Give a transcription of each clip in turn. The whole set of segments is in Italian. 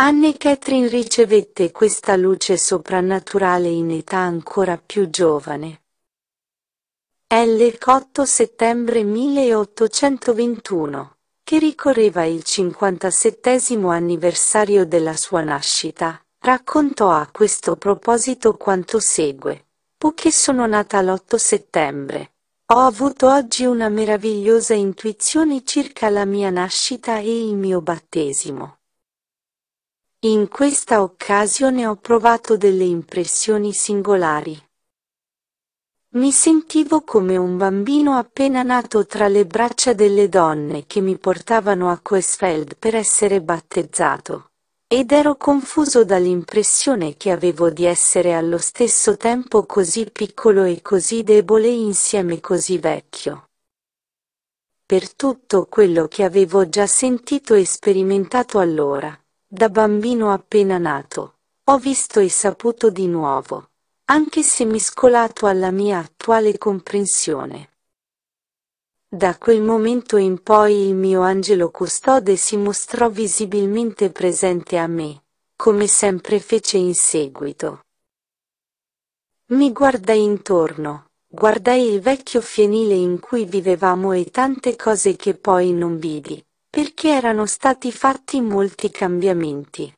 Anne Catherine ricevette questa luce soprannaturale in età ancora più giovane. L8 settembre 1821, che ricorreva il 57 anniversario della sua nascita, raccontò a questo proposito quanto segue. Poiché sono nata l'8 settembre, ho avuto oggi una meravigliosa intuizione circa la mia nascita e il mio battesimo. In questa occasione ho provato delle impressioni singolari. Mi sentivo come un bambino appena nato tra le braccia delle donne che mi portavano a Coesfeld per essere battezzato. Ed ero confuso dall'impressione che avevo di essere allo stesso tempo così piccolo e così debole e insieme così vecchio. Per tutto quello che avevo già sentito e sperimentato allora da bambino appena nato, ho visto e saputo di nuovo, anche se miscolato alla mia attuale comprensione. Da quel momento in poi il mio angelo custode si mostrò visibilmente presente a me, come sempre fece in seguito. Mi guardai intorno, guardai il vecchio fienile in cui vivevamo e tante cose che poi non vidi, perché erano stati fatti molti cambiamenti.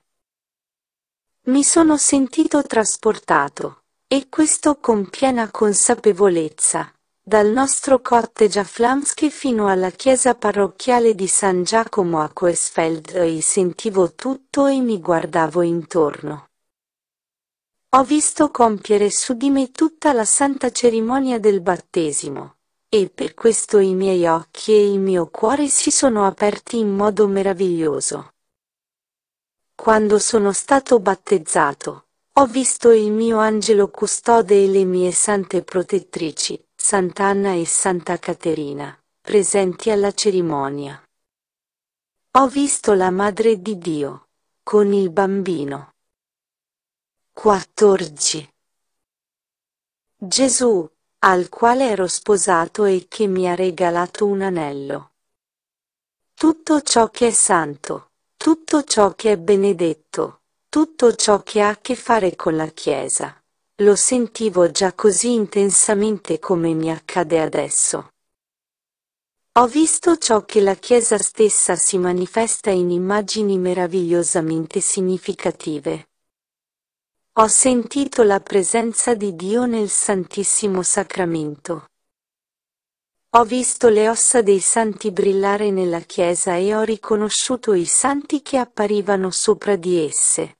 Mi sono sentito trasportato, e questo con piena consapevolezza, dal nostro corte Flamsche fino alla chiesa parrocchiale di San Giacomo a Coesfeld e sentivo tutto e mi guardavo intorno. Ho visto compiere su di me tutta la santa cerimonia del battesimo, e per questo i miei occhi e il mio cuore si sono aperti in modo meraviglioso. Quando sono stato battezzato, ho visto il mio angelo custode e le mie sante protettrici, Sant'Anna e Santa Caterina, presenti alla cerimonia. Ho visto la Madre di Dio, con il bambino. 14. Gesù, al quale ero sposato e che mi ha regalato un anello. Tutto ciò che è santo, tutto ciò che è benedetto, tutto ciò che ha a che fare con la Chiesa, lo sentivo già così intensamente come mi accade adesso. Ho visto ciò che la Chiesa stessa si manifesta in immagini meravigliosamente significative. Ho sentito la presenza di Dio nel Santissimo Sacramento. Ho visto le ossa dei santi brillare nella chiesa e ho riconosciuto i santi che apparivano sopra di esse.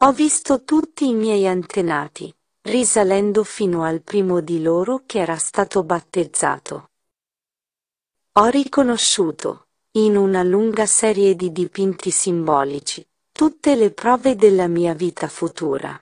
Ho visto tutti i miei antenati, risalendo fino al primo di loro che era stato battezzato. Ho riconosciuto, in una lunga serie di dipinti simbolici, tutte le prove della mia vita futura.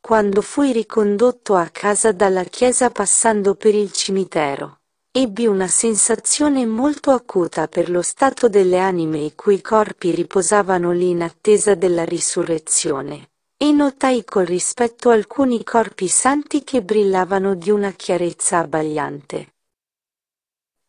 Quando fui ricondotto a casa dalla chiesa passando per il cimitero, ebbi una sensazione molto acuta per lo stato delle anime i cui corpi riposavano lì in attesa della risurrezione, e notai con rispetto alcuni corpi santi che brillavano di una chiarezza abbagliante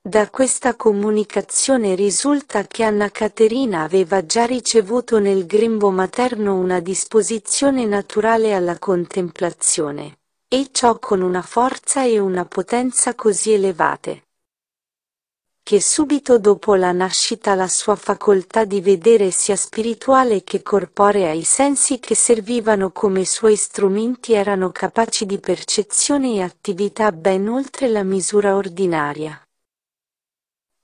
da questa comunicazione risulta che Anna Caterina aveva già ricevuto nel grembo materno una disposizione naturale alla contemplazione, e ciò con una forza e una potenza così elevate che subito dopo la nascita la sua facoltà di vedere sia spirituale che corporea i sensi che servivano come suoi strumenti erano capaci di percezione e attività ben oltre la misura ordinaria.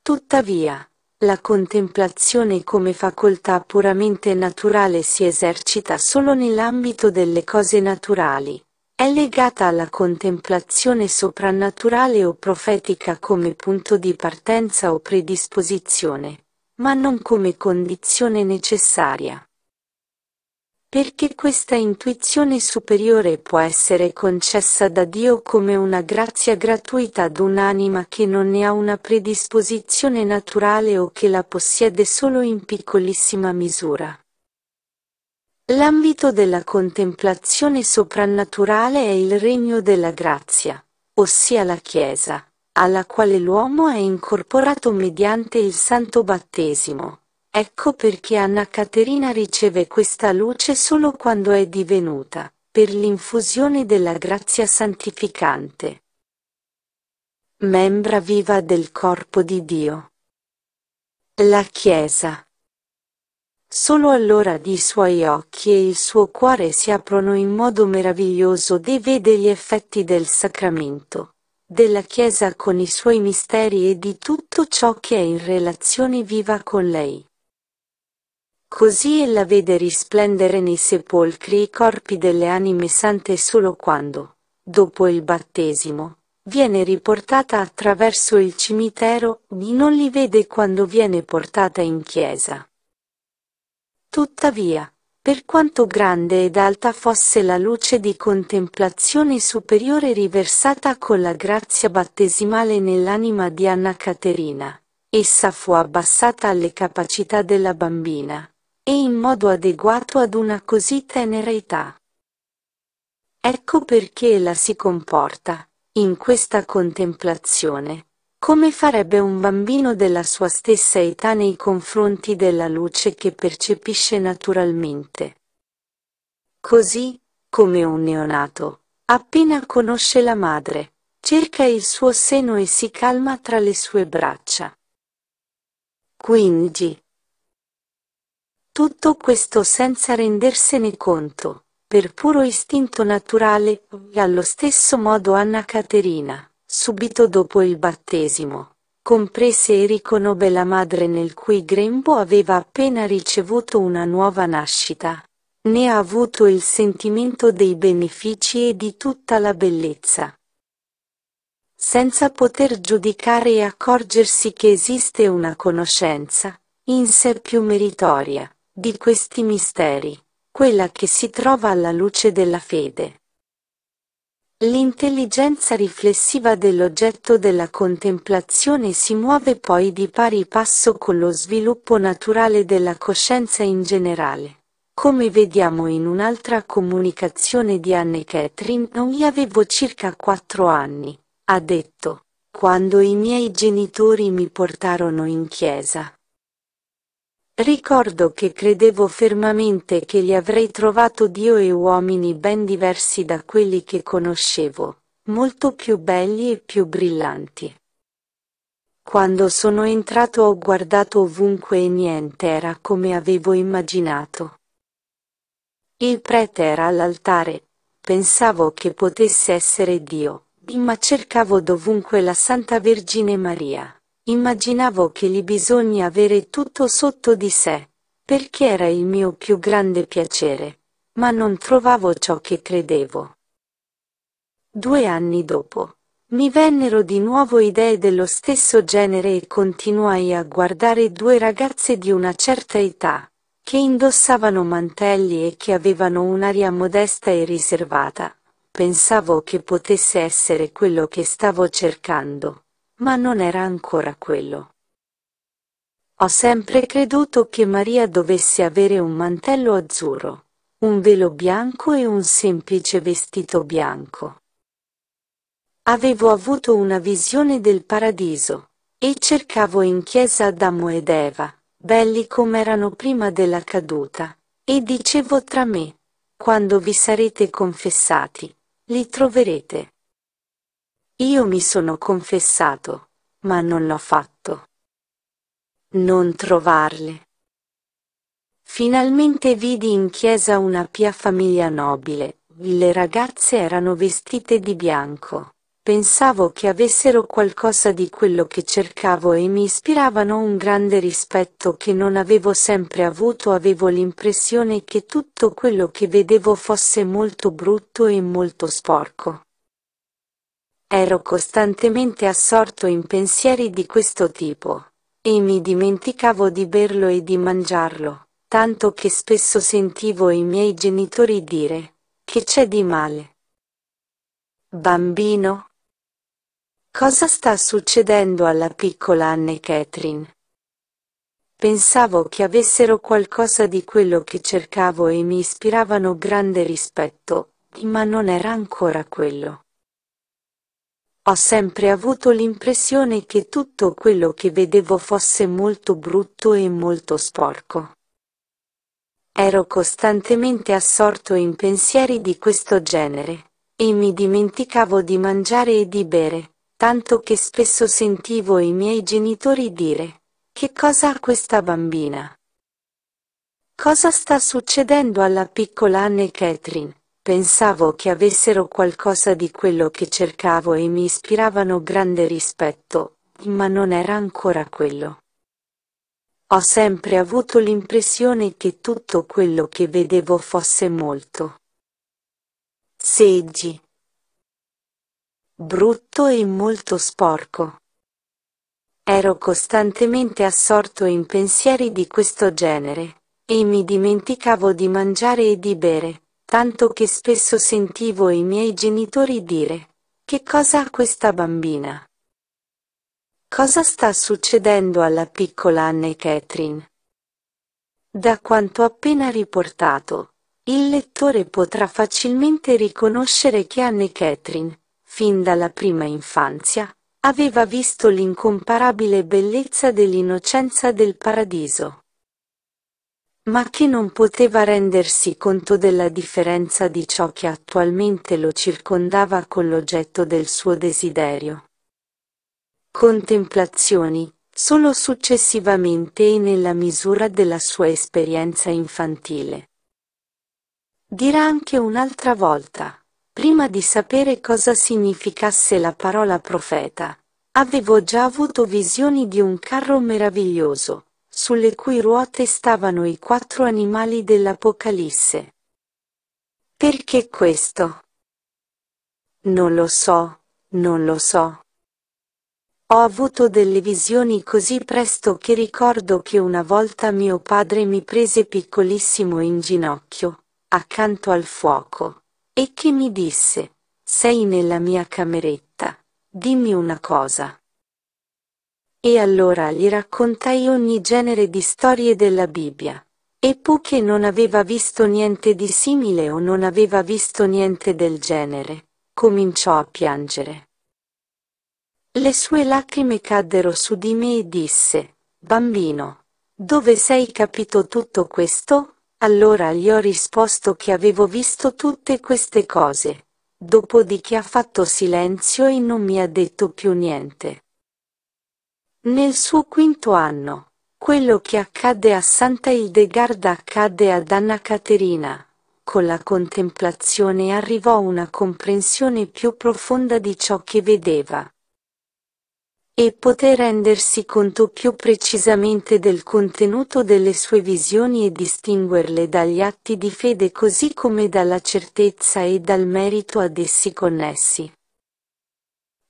Tuttavia, la contemplazione come facoltà puramente naturale si esercita solo nell'ambito delle cose naturali. È legata alla contemplazione soprannaturale o profetica come punto di partenza o predisposizione, ma non come condizione necessaria perché questa intuizione superiore può essere concessa da Dio come una grazia gratuita ad un'anima che non ne ha una predisposizione naturale o che la possiede solo in piccolissima misura. L'ambito della contemplazione soprannaturale è il regno della grazia, ossia la Chiesa, alla quale l'uomo è incorporato mediante il santo battesimo Ecco perché Anna Caterina riceve questa luce solo quando è divenuta, per l'infusione della grazia santificante, membra viva del corpo di Dio. La Chiesa. Solo allora di suoi occhi e il suo cuore si aprono in modo meraviglioso e vede gli effetti del sacramento, della Chiesa con i suoi misteri e di tutto ciò che è in relazione viva con lei. Così ella vede risplendere nei sepolcri i corpi delle anime sante solo quando, dopo il battesimo, viene riportata attraverso il cimitero, non li vede quando viene portata in chiesa. Tuttavia, per quanto grande ed alta fosse la luce di contemplazione superiore riversata con la grazia battesimale nell'anima di Anna Caterina, essa fu abbassata alle capacità della bambina, e in modo adeguato ad una così tenera età. Ecco perché la si comporta, in questa contemplazione, come farebbe un bambino della sua stessa età nei confronti della luce che percepisce naturalmente. Così, come un neonato, appena conosce la madre, cerca il suo seno e si calma tra le sue braccia. Quindi, tutto questo senza rendersene conto, per puro istinto naturale, e allo stesso modo Anna Caterina, subito dopo il battesimo, comprese e riconobbe la madre nel cui grembo aveva appena ricevuto una nuova nascita. Ne ha avuto il sentimento dei benefici e di tutta la bellezza. Senza poter giudicare e accorgersi che esiste una conoscenza, in sé più meritoria, di questi misteri, quella che si trova alla luce della fede. L'intelligenza riflessiva dell'oggetto della contemplazione si muove poi di pari passo con lo sviluppo naturale della coscienza in generale. Come vediamo in un'altra comunicazione di Anne Catherine, non gli avevo circa quattro anni, ha detto, quando i miei genitori mi portarono in chiesa. Ricordo che credevo fermamente che gli avrei trovato Dio e uomini ben diversi da quelli che conoscevo, molto più belli e più brillanti. Quando sono entrato ho guardato ovunque e niente era come avevo immaginato. Il prete era all'altare, pensavo che potesse essere Dio, ma cercavo dovunque la Santa Vergine Maria immaginavo che lì bisogna avere tutto sotto di sé, perché era il mio più grande piacere, ma non trovavo ciò che credevo. Due anni dopo, mi vennero di nuovo idee dello stesso genere e continuai a guardare due ragazze di una certa età, che indossavano mantelli e che avevano un'aria modesta e riservata. Pensavo che potesse essere quello che stavo cercando ma non era ancora quello. Ho sempre creduto che Maria dovesse avere un mantello azzurro, un velo bianco e un semplice vestito bianco. Avevo avuto una visione del paradiso, e cercavo in chiesa Adamo ed Eva, belli come erano prima della caduta, e dicevo tra me, quando vi sarete confessati, li troverete. Io mi sono confessato, ma non l'ho fatto. Non trovarle. Finalmente vidi in chiesa una pia famiglia nobile, le ragazze erano vestite di bianco. Pensavo che avessero qualcosa di quello che cercavo e mi ispiravano un grande rispetto che non avevo sempre avuto. Avevo l'impressione che tutto quello che vedevo fosse molto brutto e molto sporco. Ero costantemente assorto in pensieri di questo tipo. E mi dimenticavo di berlo e di mangiarlo, tanto che spesso sentivo i miei genitori dire, che c'è di male? Bambino? Cosa sta succedendo alla piccola Anne Catherine? Pensavo che avessero qualcosa di quello che cercavo e mi ispiravano grande rispetto, ma non era ancora quello. Ho sempre avuto l'impressione che tutto quello che vedevo fosse molto brutto e molto sporco. Ero costantemente assorto in pensieri di questo genere, e mi dimenticavo di mangiare e di bere, tanto che spesso sentivo i miei genitori dire, che cosa ha questa bambina? Cosa sta succedendo alla piccola Anne Catherine? Pensavo che avessero qualcosa di quello che cercavo e mi ispiravano grande rispetto, ma non era ancora quello. Ho sempre avuto l'impressione che tutto quello che vedevo fosse molto seggi, brutto e molto sporco. Ero costantemente assorto in pensieri di questo genere, e mi dimenticavo di mangiare e di bere, tanto che spesso sentivo i miei genitori dire, che cosa ha questa bambina? Cosa sta succedendo alla piccola Anne Catherine? Da quanto appena riportato, il lettore potrà facilmente riconoscere che Anne Catherine, fin dalla prima infanzia, aveva visto l'incomparabile bellezza dell'innocenza del paradiso ma che non poteva rendersi conto della differenza di ciò che attualmente lo circondava con l'oggetto del suo desiderio. Contemplazioni, solo successivamente e nella misura della sua esperienza infantile. Dirà anche un'altra volta, prima di sapere cosa significasse la parola profeta, avevo già avuto visioni di un carro meraviglioso, sulle cui ruote stavano i quattro animali dell'Apocalisse. Perché questo? Non lo so, non lo so. Ho avuto delle visioni così presto che ricordo che una volta mio padre mi prese piccolissimo in ginocchio, accanto al fuoco, e che mi disse, sei nella mia cameretta, dimmi una cosa. E allora gli raccontai ogni genere di storie della Bibbia. E poiché non aveva visto niente di simile o non aveva visto niente del genere, cominciò a piangere. Le sue lacrime caddero su di me e disse, Bambino, dove sei capito tutto questo? Allora gli ho risposto che avevo visto tutte queste cose. Dopodiché ha fatto silenzio e non mi ha detto più niente. Nel suo quinto anno, quello che accadde a Santa Ildegarda accadde ad Anna Caterina. Con la contemplazione arrivò una comprensione più profonda di ciò che vedeva e poté rendersi conto più precisamente del contenuto delle sue visioni e distinguerle dagli atti di fede così come dalla certezza e dal merito ad essi connessi.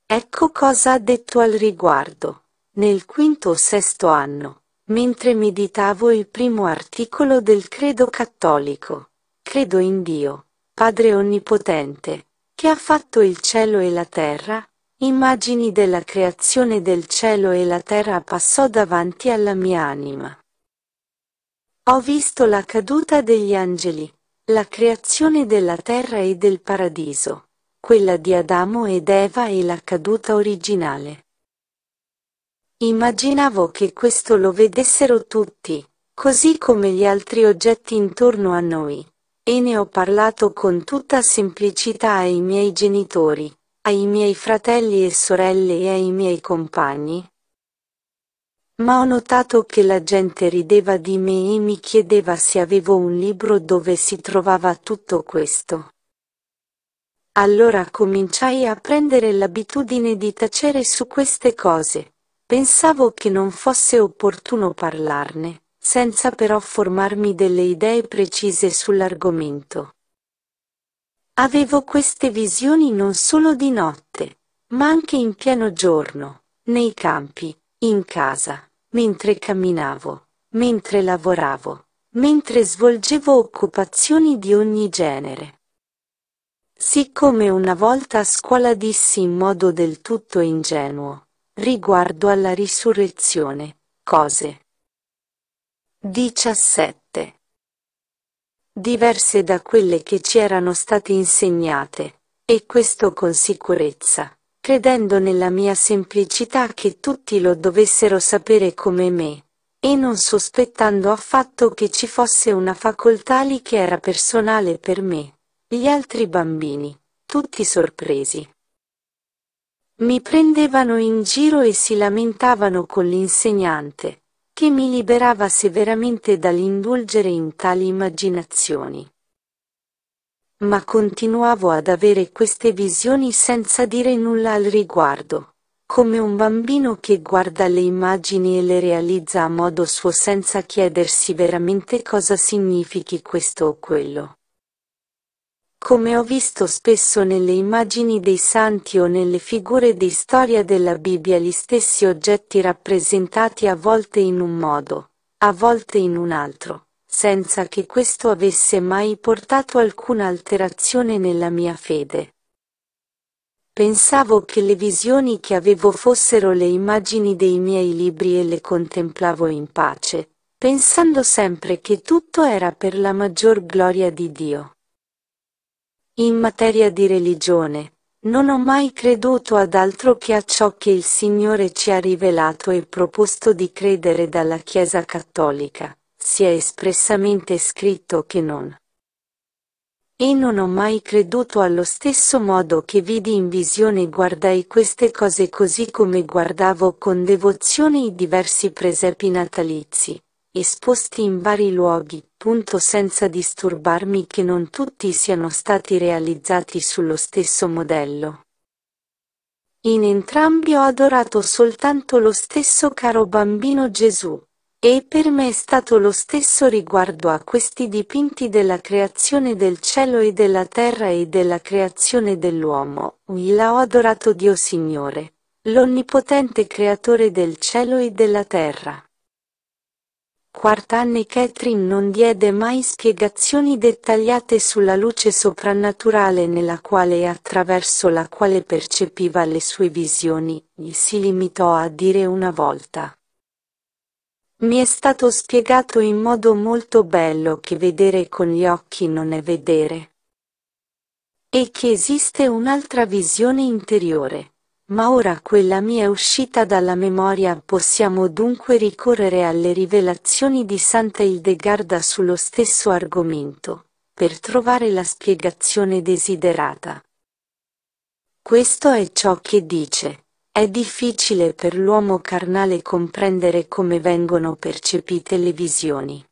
Ecco cosa ha detto al riguardo nel quinto o sesto anno, mentre meditavo il primo articolo del credo cattolico. Credo in Dio, Padre Onnipotente, che ha fatto il cielo e la terra, immagini della creazione del cielo e la terra passò davanti alla mia anima. Ho visto la caduta degli angeli, la creazione della terra e del paradiso, quella di Adamo ed Eva e la caduta originale. Immaginavo che questo lo vedessero tutti, così come gli altri oggetti intorno a noi. E ne ho parlato con tutta semplicità ai miei genitori, ai miei fratelli e sorelle e ai miei compagni. Ma ho notato che la gente rideva di me e mi chiedeva se avevo un libro dove si trovava tutto questo. Allora cominciai a prendere l'abitudine di tacere su queste cose Pensavo che non fosse opportuno parlarne, senza però formarmi delle idee precise sull'argomento. Avevo queste visioni non solo di notte, ma anche in pieno giorno, nei campi, in casa, mentre camminavo, mentre lavoravo, mentre svolgevo occupazioni di ogni genere. Siccome una volta a scuola dissi in modo del tutto ingenuo, riguardo alla risurrezione, cose. 17. Diverse da quelle che ci erano state insegnate, e questo con sicurezza, credendo nella mia semplicità che tutti lo dovessero sapere come me, e non sospettando affatto che ci fosse una facoltà lì che era personale per me, gli altri bambini, tutti sorpresi mi prendevano in giro e si lamentavano con l'insegnante, che mi liberava severamente dall'indulgere in tali immaginazioni. Ma continuavo ad avere queste visioni senza dire nulla al riguardo, come un bambino che guarda le immagini e le realizza a modo suo senza chiedersi veramente cosa significhi questo o quello come ho visto spesso nelle immagini dei santi o nelle figure di storia della Bibbia gli stessi oggetti rappresentati a volte in un modo, a volte in un altro, senza che questo avesse mai portato alcuna alterazione nella mia fede. Pensavo che le visioni che avevo fossero le immagini dei miei libri e le contemplavo in pace, pensando sempre che tutto era per la maggior gloria di Dio. In materia di religione, non ho mai creduto ad altro che a ciò che il Signore ci ha rivelato e proposto di credere dalla Chiesa cattolica, sia espressamente scritto che non. E non ho mai creduto allo stesso modo che vidi in visione guardai queste cose così come guardavo con devozione i diversi presepi natalizi, esposti in vari luoghi, punto senza disturbarmi che non tutti siano stati realizzati sullo stesso modello. In entrambi ho adorato soltanto lo stesso caro bambino Gesù, e per me è stato lo stesso riguardo a questi dipinti della creazione del cielo e della terra e della creazione dell'uomo. La ho adorato Dio Signore, l'onnipotente creatore del cielo e della terra. Quart'anni Catherine non diede mai spiegazioni dettagliate sulla luce soprannaturale nella quale e attraverso la quale percepiva le sue visioni, gli si limitò a dire una volta. Mi è stato spiegato in modo molto bello che vedere con gli occhi non è vedere. E che esiste un'altra visione interiore, ma ora quella mia è uscita dalla memoria, possiamo dunque ricorrere alle rivelazioni di Santa Ildegarda sullo stesso argomento, per trovare la spiegazione desiderata. Questo è ciò che dice. È difficile per l'uomo carnale comprendere come vengono percepite le visioni.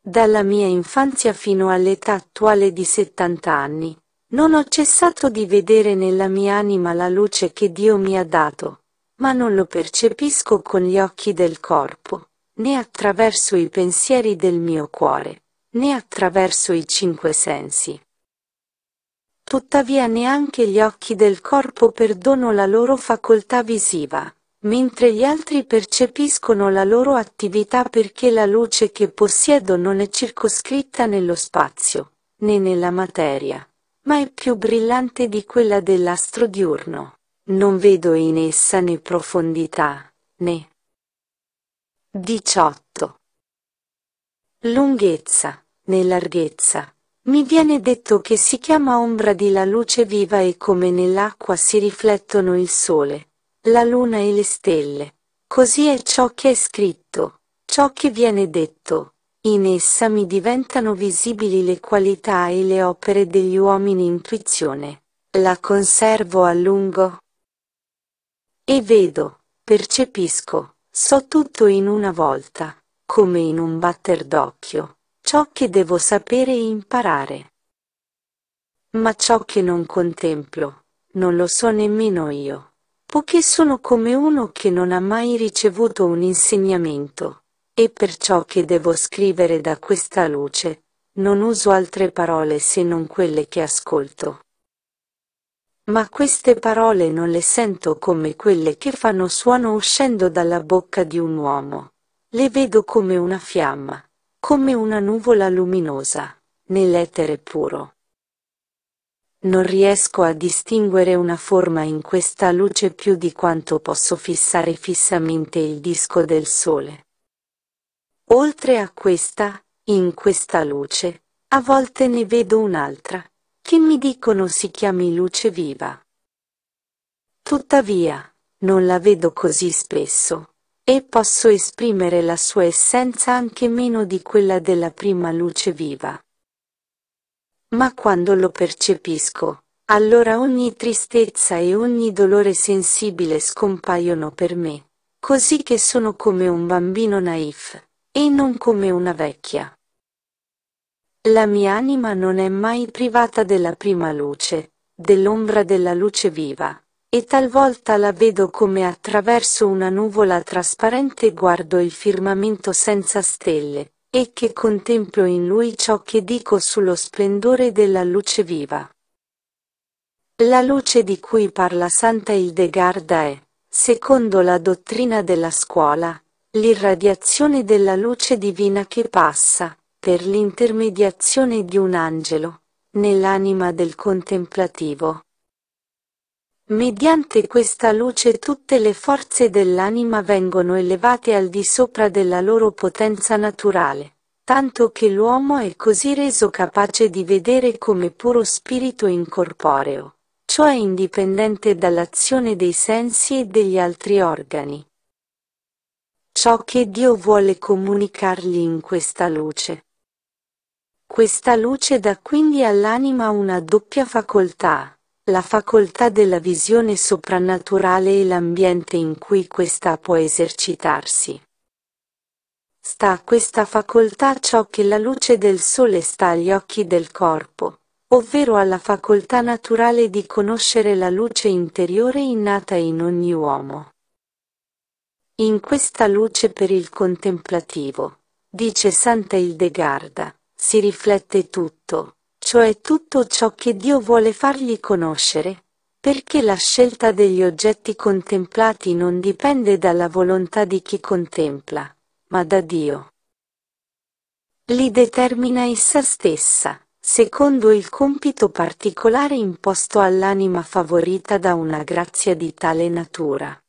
Dalla mia infanzia fino all'età attuale di 70 anni, non ho cessato di vedere nella mia anima la luce che Dio mi ha dato, ma non lo percepisco con gli occhi del corpo, né attraverso i pensieri del mio cuore, né attraverso i cinque sensi. Tuttavia neanche gli occhi del corpo perdono la loro facoltà visiva, mentre gli altri percepiscono la loro attività perché la luce che possiedo non è circoscritta nello spazio, né nella materia ma è più brillante di quella dell'astro diurno. Non vedo in essa né profondità, né 18. Lunghezza, né larghezza. Mi viene detto che si chiama ombra di la luce viva e come nell'acqua si riflettono il sole, la luna e le stelle. Così è ciò che è scritto, ciò che viene detto, in essa mi diventano visibili le qualità e le opere degli uomini intuizione. La conservo a lungo. E vedo, percepisco, so tutto in una volta, come in un batter d'occhio, ciò che devo sapere e imparare. Ma ciò che non contemplo, non lo so nemmeno io, poiché sono come uno che non ha mai ricevuto un insegnamento e perciò che devo scrivere da questa luce, non uso altre parole se non quelle che ascolto. Ma queste parole non le sento come quelle che fanno suono uscendo dalla bocca di un uomo. Le vedo come una fiamma, come una nuvola luminosa, nell'etere puro. Non riesco a distinguere una forma in questa luce più di quanto posso fissare fissamente il disco del sole. Oltre a questa, in questa luce, a volte ne vedo un'altra, che mi dicono si chiami luce viva. Tuttavia, non la vedo così spesso, e posso esprimere la sua essenza anche meno di quella della prima luce viva. Ma quando lo percepisco, allora ogni tristezza e ogni dolore sensibile scompaiono per me, così che sono come un bambino naif, e non come una vecchia. La mia anima non è mai privata della prima luce, dell'ombra della luce viva, e talvolta la vedo come attraverso una nuvola trasparente guardo il firmamento senza stelle, e che contemplo in lui ciò che dico sullo splendore della luce viva. La luce di cui parla Santa Ildegarda è, secondo la dottrina della scuola, l'irradiazione della luce divina che passa, per l'intermediazione di un angelo, nell'anima del contemplativo. Mediante questa luce tutte le forze dell'anima vengono elevate al di sopra della loro potenza naturale, tanto che l'uomo è così reso capace di vedere come puro spirito incorporeo, cioè indipendente dall'azione dei sensi e degli altri organi ciò che Dio vuole comunicargli in questa luce. Questa luce dà quindi all'anima una doppia facoltà, la facoltà della visione soprannaturale e l'ambiente in cui questa può esercitarsi. Sta a questa facoltà ciò che la luce del sole sta agli occhi del corpo, ovvero alla facoltà naturale di conoscere la luce interiore innata in ogni uomo. In questa luce per il contemplativo, dice Santa Ildegarda, si riflette tutto, cioè tutto ciò che Dio vuole fargli conoscere, perché la scelta degli oggetti contemplati non dipende dalla volontà di chi contempla, ma da Dio. Li determina essa stessa, secondo il compito particolare imposto all'anima favorita da una grazia di tale natura.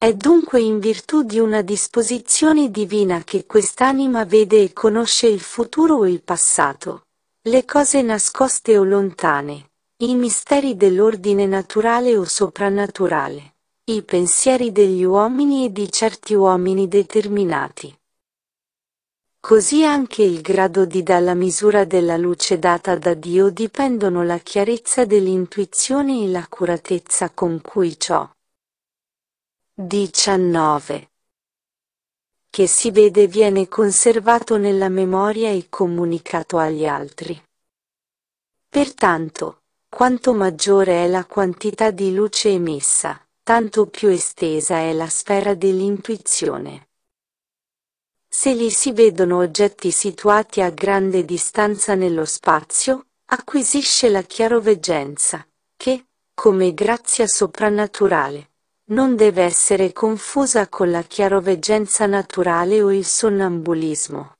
È dunque in virtù di una disposizione divina che quest'anima vede e conosce il futuro o il passato, le cose nascoste o lontane, i misteri dell'ordine naturale o soprannaturale, i pensieri degli uomini e di certi uomini determinati. Così anche il grado di dalla misura della luce data da Dio dipendono la chiarezza dell'intuizione e l'accuratezza con cui ciò 19. Che si vede viene conservato nella memoria e comunicato agli altri. Pertanto, quanto maggiore è la quantità di luce emessa, tanto più estesa è la sfera dell'intuizione. Se li si vedono oggetti situati a grande distanza nello spazio, acquisisce la chiaroveggenza, che, come grazia soprannaturale, non deve essere confusa con la chiaroveggenza naturale o il sonnambulismo.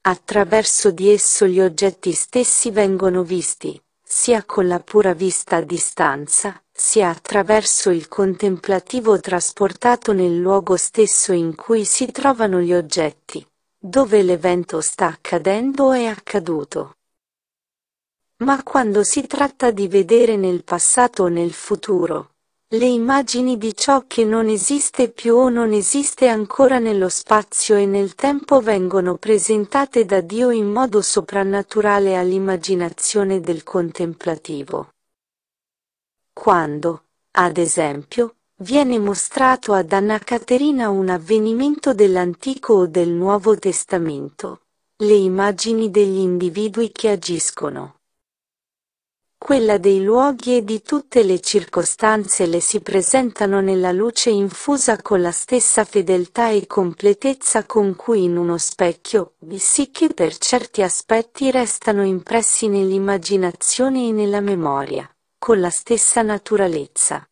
Attraverso di esso gli oggetti stessi vengono visti, sia con la pura vista a distanza, sia attraverso il contemplativo trasportato nel luogo stesso in cui si trovano gli oggetti, dove l'evento sta accadendo o è accaduto. Ma quando si tratta di vedere nel passato o nel futuro, le immagini di ciò che non esiste più o non esiste ancora nello spazio e nel tempo vengono presentate da Dio in modo soprannaturale all'immaginazione del contemplativo. Quando, ad esempio, viene mostrato ad Anna Caterina un avvenimento dell'Antico o del Nuovo Testamento, le immagini degli individui che agiscono quella dei luoghi e di tutte le circostanze le si presentano nella luce infusa con la stessa fedeltà e completezza con cui in uno specchio, sì per certi aspetti restano impressi nell'immaginazione e nella memoria, con la stessa naturalezza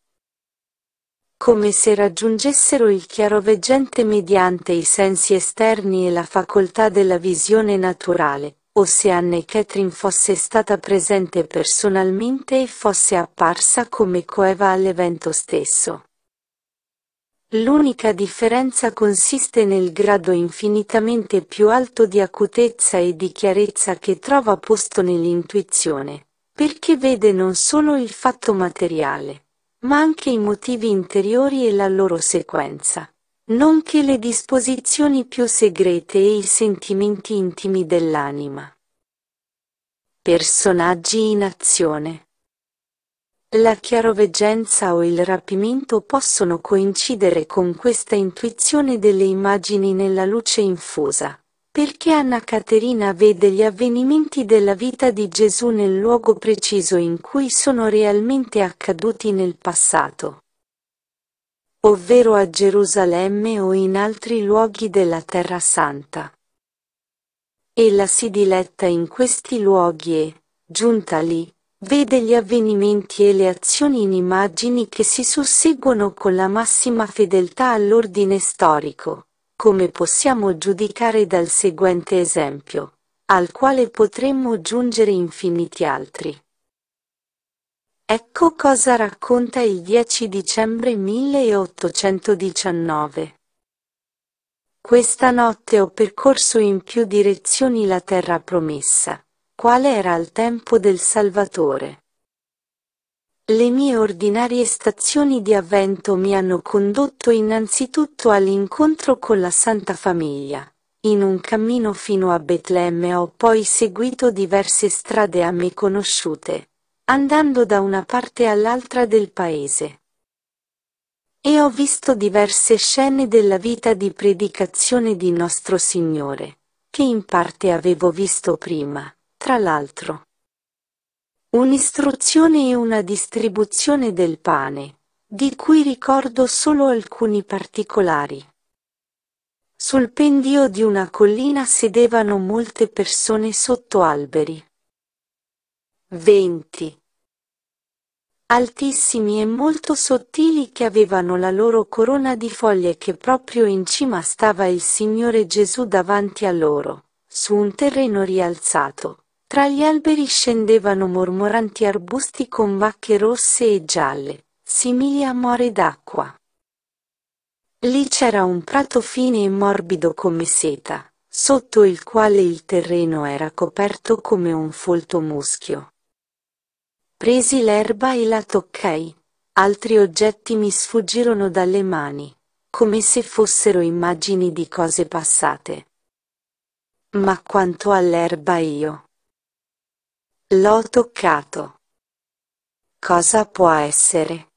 come se raggiungessero il chiaroveggente mediante i sensi esterni e la facoltà della visione naturale, o se Anne Catherine fosse stata presente personalmente e fosse apparsa come coeva all'evento stesso. L'unica differenza consiste nel grado infinitamente più alto di acutezza e di chiarezza che trova posto nell'intuizione, perché vede non solo il fatto materiale, ma anche i motivi interiori e la loro sequenza nonché le disposizioni più segrete e i sentimenti intimi dell'anima. Personaggi in azione La chiaroveggenza o il rapimento possono coincidere con questa intuizione delle immagini nella luce infusa perché Anna Caterina vede gli avvenimenti della vita di Gesù nel luogo preciso in cui sono realmente accaduti nel passato ovvero a Gerusalemme o in altri luoghi della Terra Santa. Ella si diletta in questi luoghi e, giunta lì, vede gli avvenimenti e le azioni in immagini che si susseguono con la massima fedeltà all'ordine storico, come possiamo giudicare dal seguente esempio, al quale potremmo giungere infiniti altri. Ecco cosa racconta il 10 dicembre 1819. Questa notte ho percorso in più direzioni la terra promessa, quale era al tempo del Salvatore. Le mie ordinarie stazioni di avvento mi hanno condotto innanzitutto all'incontro con la Santa Famiglia. In un cammino fino a Betlemme ho poi seguito diverse strade a me conosciute, andando da una parte all'altra del paese. E ho visto diverse scene della vita di predicazione di nostro Signore, che in parte avevo visto prima, tra l'altro. Un'istruzione e una distribuzione del pane, di cui ricordo solo alcuni particolari. Sul pendio di una collina sedevano molte persone sotto alberi. 20 altissimi e molto sottili che avevano la loro corona di foglie che proprio in cima stava il Signore Gesù davanti a loro, su un terreno rialzato. Tra gli alberi scendevano mormoranti arbusti con bacche rosse e gialle, simili a more d'acqua. Lì c'era un prato fine e morbido come seta, sotto il quale il terreno era coperto come un folto muschio. Presi l'erba e la toccai. Altri oggetti mi sfuggirono dalle mani, come se fossero immagini di cose passate. Ma quanto all'erba io. L'ho toccato. Cosa può essere?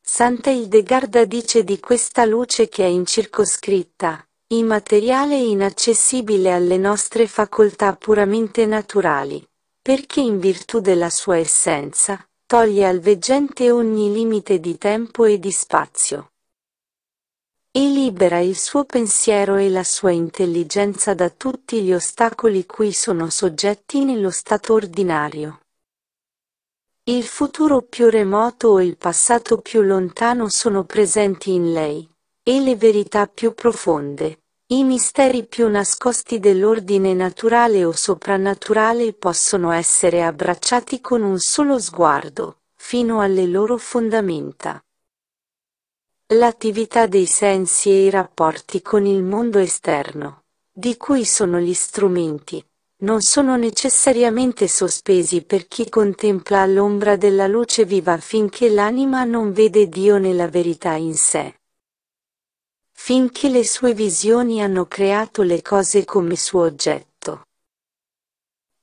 Santa Ildegarda dice di questa luce che è incircoscritta, immateriale e inaccessibile alle nostre facoltà puramente naturali perché in virtù della sua essenza, toglie al veggente ogni limite di tempo e di spazio. E libera il suo pensiero e la sua intelligenza da tutti gli ostacoli cui sono soggetti nello stato ordinario. Il futuro più remoto o il passato più lontano sono presenti in lei, e le verità più profonde, i misteri più nascosti dell'ordine naturale o soprannaturale possono essere abbracciati con un solo sguardo, fino alle loro fondamenta. L'attività dei sensi e i rapporti con il mondo esterno, di cui sono gli strumenti, non sono necessariamente sospesi per chi contempla l'ombra della luce viva finché l'anima non vede Dio nella verità in sé finché le sue visioni hanno creato le cose come suo oggetto.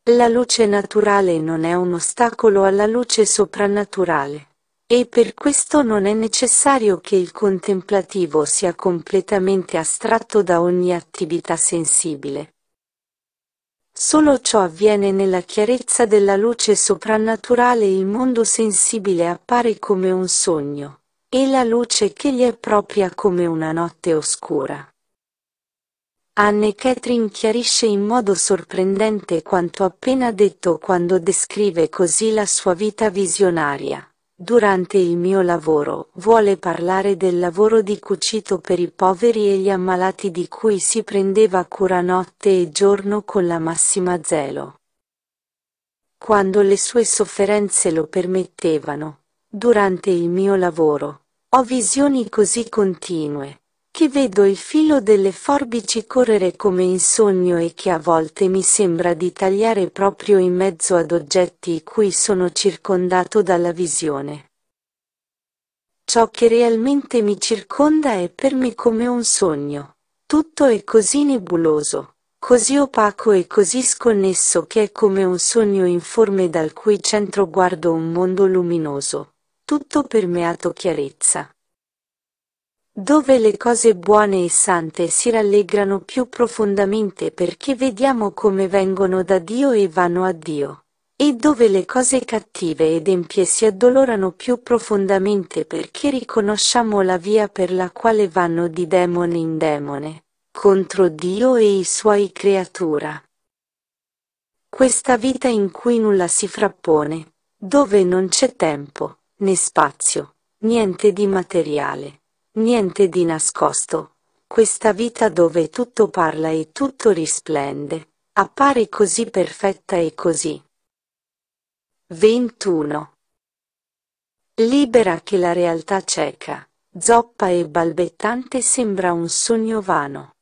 La luce naturale non è un ostacolo alla luce soprannaturale, e per questo non è necessario che il contemplativo sia completamente astratto da ogni attività sensibile. Solo ciò avviene nella chiarezza della luce soprannaturale il mondo sensibile appare come un sogno, e la luce che gli è propria come una notte oscura. Anne Catherine chiarisce in modo sorprendente quanto appena detto quando descrive così la sua vita visionaria. Durante il mio lavoro vuole parlare del lavoro di cucito per i poveri e gli ammalati di cui si prendeva cura notte e giorno con la massima zelo. Quando le sue sofferenze lo permettevano, Durante il mio lavoro, ho visioni così continue, che vedo il filo delle forbici correre come in sogno e che a volte mi sembra di tagliare proprio in mezzo ad oggetti cui sono circondato dalla visione. Ciò che realmente mi circonda è per me come un sogno. Tutto è così nebuloso, così opaco e così sconnesso che è come un sogno informe dal cui centro guardo un mondo luminoso tutto permeato chiarezza. Dove le cose buone e sante si rallegrano più profondamente perché vediamo come vengono da Dio e vanno a Dio e dove le cose cattive ed empie si addolorano più profondamente perché riconosciamo la via per la quale vanno di demone in demone, contro Dio e i suoi creatura. Questa vita in cui nulla si frappone, dove non c'è tempo, né spazio, niente di materiale, niente di nascosto. Questa vita dove tutto parla e tutto risplende, appare così perfetta e così. 21. Libera che la realtà cieca, zoppa e balbettante sembra un sogno vano.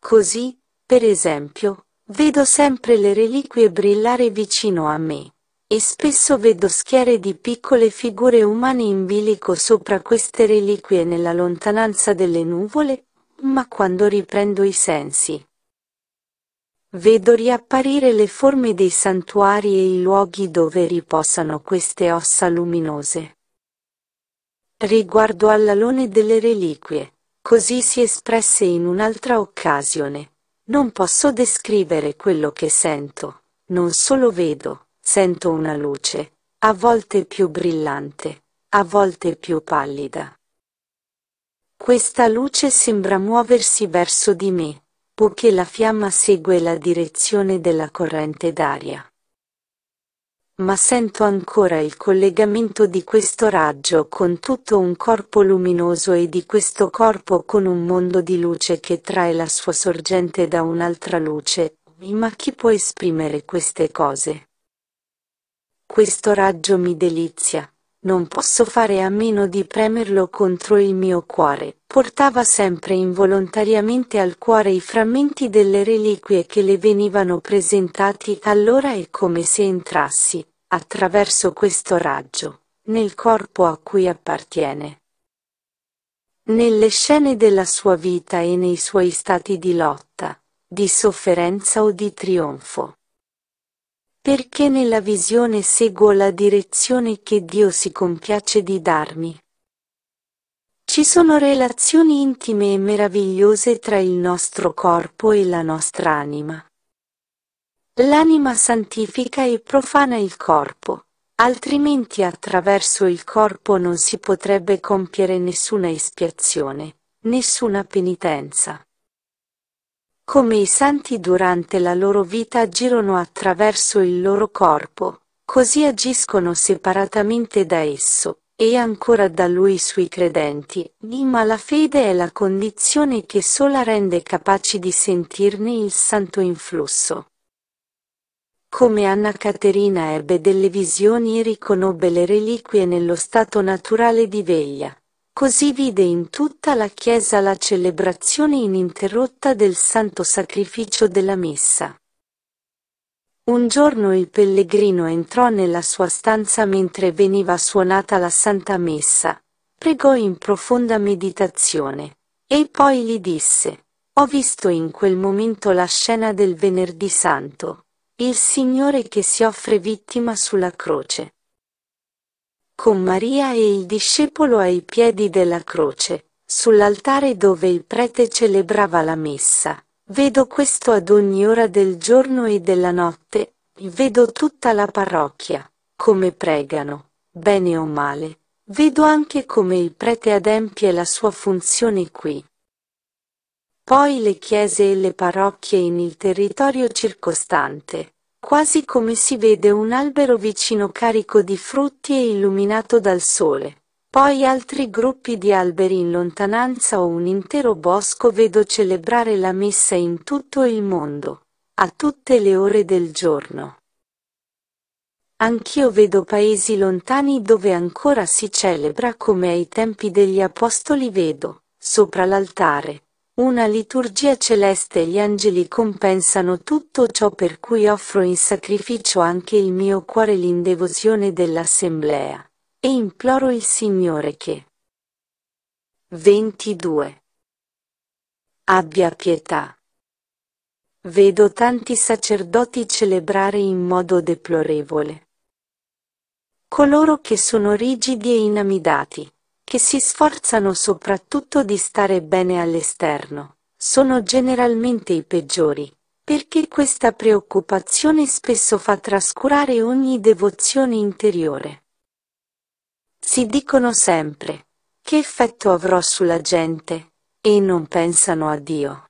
Così, per esempio, vedo sempre le reliquie brillare vicino a me, e spesso vedo schiere di piccole figure umane in bilico sopra queste reliquie nella lontananza delle nuvole, ma quando riprendo i sensi. Vedo riapparire le forme dei santuari e i luoghi dove riposano queste ossa luminose. Riguardo all'alone delle reliquie, così si espresse in un'altra occasione, non posso descrivere quello che sento, non solo vedo, Sento una luce, a volte più brillante, a volte più pallida. Questa luce sembra muoversi verso di me, poiché la fiamma segue la direzione della corrente d'aria. Ma sento ancora il collegamento di questo raggio con tutto un corpo luminoso e di questo corpo con un mondo di luce che trae la sua sorgente da un'altra luce, ma chi può esprimere queste cose? Questo raggio mi delizia. Non posso fare a meno di premerlo contro il mio cuore. Portava sempre involontariamente al cuore i frammenti delle reliquie che le venivano presentati allora è come se entrassi, attraverso questo raggio, nel corpo a cui appartiene. Nelle scene della sua vita e nei suoi stati di lotta, di sofferenza o di trionfo perché nella visione seguo la direzione che Dio si compiace di darmi. Ci sono relazioni intime e meravigliose tra il nostro corpo e la nostra anima. L'anima santifica e profana il corpo, altrimenti attraverso il corpo non si potrebbe compiere nessuna espiazione, nessuna penitenza. Come i santi durante la loro vita agirono attraverso il loro corpo, così agiscono separatamente da esso, e ancora da lui sui credenti, ma la fede è la condizione che sola rende capaci di sentirne il santo influsso. Come Anna Caterina ebbe delle visioni e riconobbe le reliquie nello stato naturale di veglia, così vide in tutta la Chiesa la celebrazione ininterrotta del santo sacrificio della Messa. Un giorno il pellegrino entrò nella sua stanza mentre veniva suonata la Santa Messa, pregò in profonda meditazione, e poi gli disse, ho visto in quel momento la scena del venerdì santo, il Signore che si offre vittima sulla croce con Maria e il discepolo ai piedi della croce, sull'altare dove il prete celebrava la messa. Vedo questo ad ogni ora del giorno e della notte, vedo tutta la parrocchia, come pregano, bene o male, vedo anche come il prete adempie la sua funzione qui. Poi le chiese e le parrocchie in il territorio circostante quasi come si vede un albero vicino carico di frutti e illuminato dal sole. Poi altri gruppi di alberi in lontananza o un intero bosco vedo celebrare la messa in tutto il mondo, a tutte le ore del giorno. Anch'io vedo paesi lontani dove ancora si celebra come ai tempi degli apostoli vedo, sopra l'altare, una liturgia celeste e gli angeli compensano tutto ciò per cui offro in sacrificio anche il mio cuore l'indevozione dell'assemblea, e imploro il Signore che 22. Abbia pietà. Vedo tanti sacerdoti celebrare in modo deplorevole. Coloro che sono rigidi e inamidati, che si sforzano soprattutto di stare bene all'esterno, sono generalmente i peggiori, perché questa preoccupazione spesso fa trascurare ogni devozione interiore. Si dicono sempre, che effetto avrò sulla gente, e non pensano a Dio.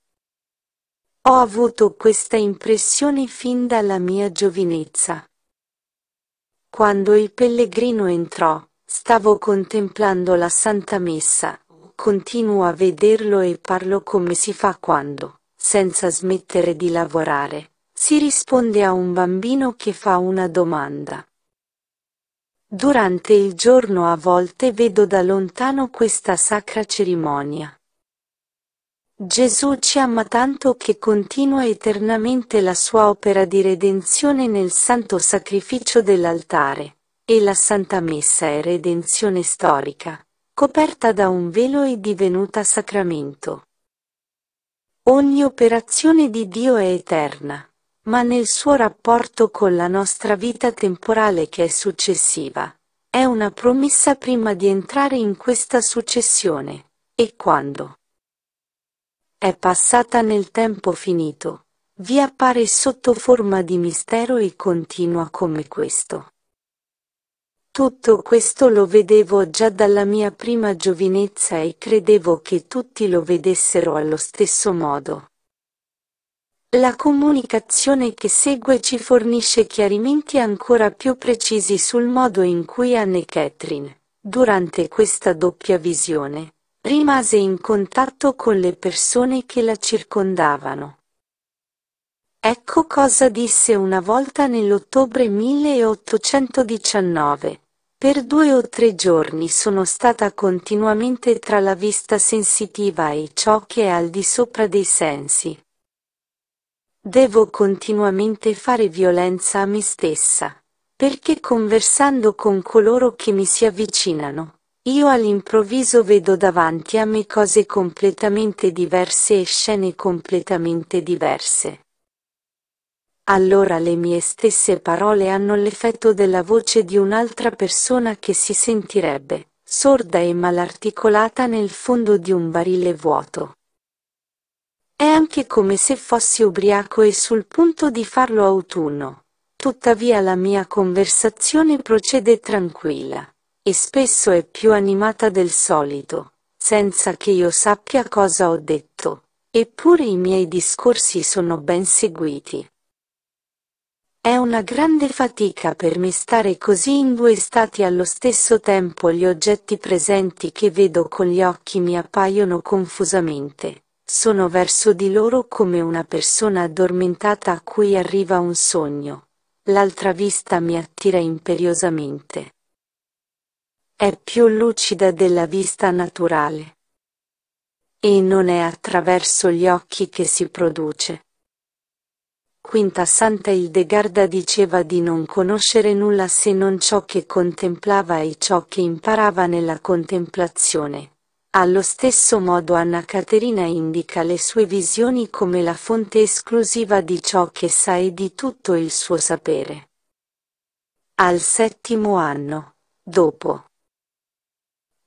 Ho avuto questa impressione fin dalla mia giovinezza. Quando il pellegrino entrò, Stavo contemplando la Santa Messa, continuo a vederlo e parlo come si fa quando, senza smettere di lavorare, si risponde a un bambino che fa una domanda. Durante il giorno a volte vedo da lontano questa sacra cerimonia. Gesù ci ama tanto che continua eternamente la sua opera di redenzione nel santo sacrificio dell'altare e la Santa Messa è redenzione storica, coperta da un velo e divenuta sacramento. Ogni operazione di Dio è eterna, ma nel suo rapporto con la nostra vita temporale che è successiva, è una promessa prima di entrare in questa successione, e quando è passata nel tempo finito, vi appare sotto forma di mistero e continua come questo. Tutto questo lo vedevo già dalla mia prima giovinezza e credevo che tutti lo vedessero allo stesso modo. La comunicazione che segue ci fornisce chiarimenti ancora più precisi sul modo in cui Anne e Catherine, durante questa doppia visione, rimase in contatto con le persone che la circondavano. Ecco cosa disse una volta nell'ottobre 1819 per due o tre giorni sono stata continuamente tra la vista sensitiva e ciò che è al di sopra dei sensi. Devo continuamente fare violenza a me stessa, perché conversando con coloro che mi si avvicinano, io all'improvviso vedo davanti a me cose completamente diverse e scene completamente diverse allora le mie stesse parole hanno l'effetto della voce di un'altra persona che si sentirebbe, sorda e malarticolata nel fondo di un barile vuoto. È anche come se fossi ubriaco e sul punto di farlo autunno. Tuttavia la mia conversazione procede tranquilla, e spesso è più animata del solito, senza che io sappia cosa ho detto, eppure i miei discorsi sono ben seguiti è una grande fatica per me stare così in due stati allo stesso tempo gli oggetti presenti che vedo con gli occhi mi appaiono confusamente. Sono verso di loro come una persona addormentata a cui arriva un sogno. L'altra vista mi attira imperiosamente. È più lucida della vista naturale. E non è attraverso gli occhi che si produce Quinta Santa Ildegarda diceva di non conoscere nulla se non ciò che contemplava e ciò che imparava nella contemplazione. Allo stesso modo Anna Caterina indica le sue visioni come la fonte esclusiva di ciò che sa e di tutto il suo sapere. Al settimo anno. Dopo.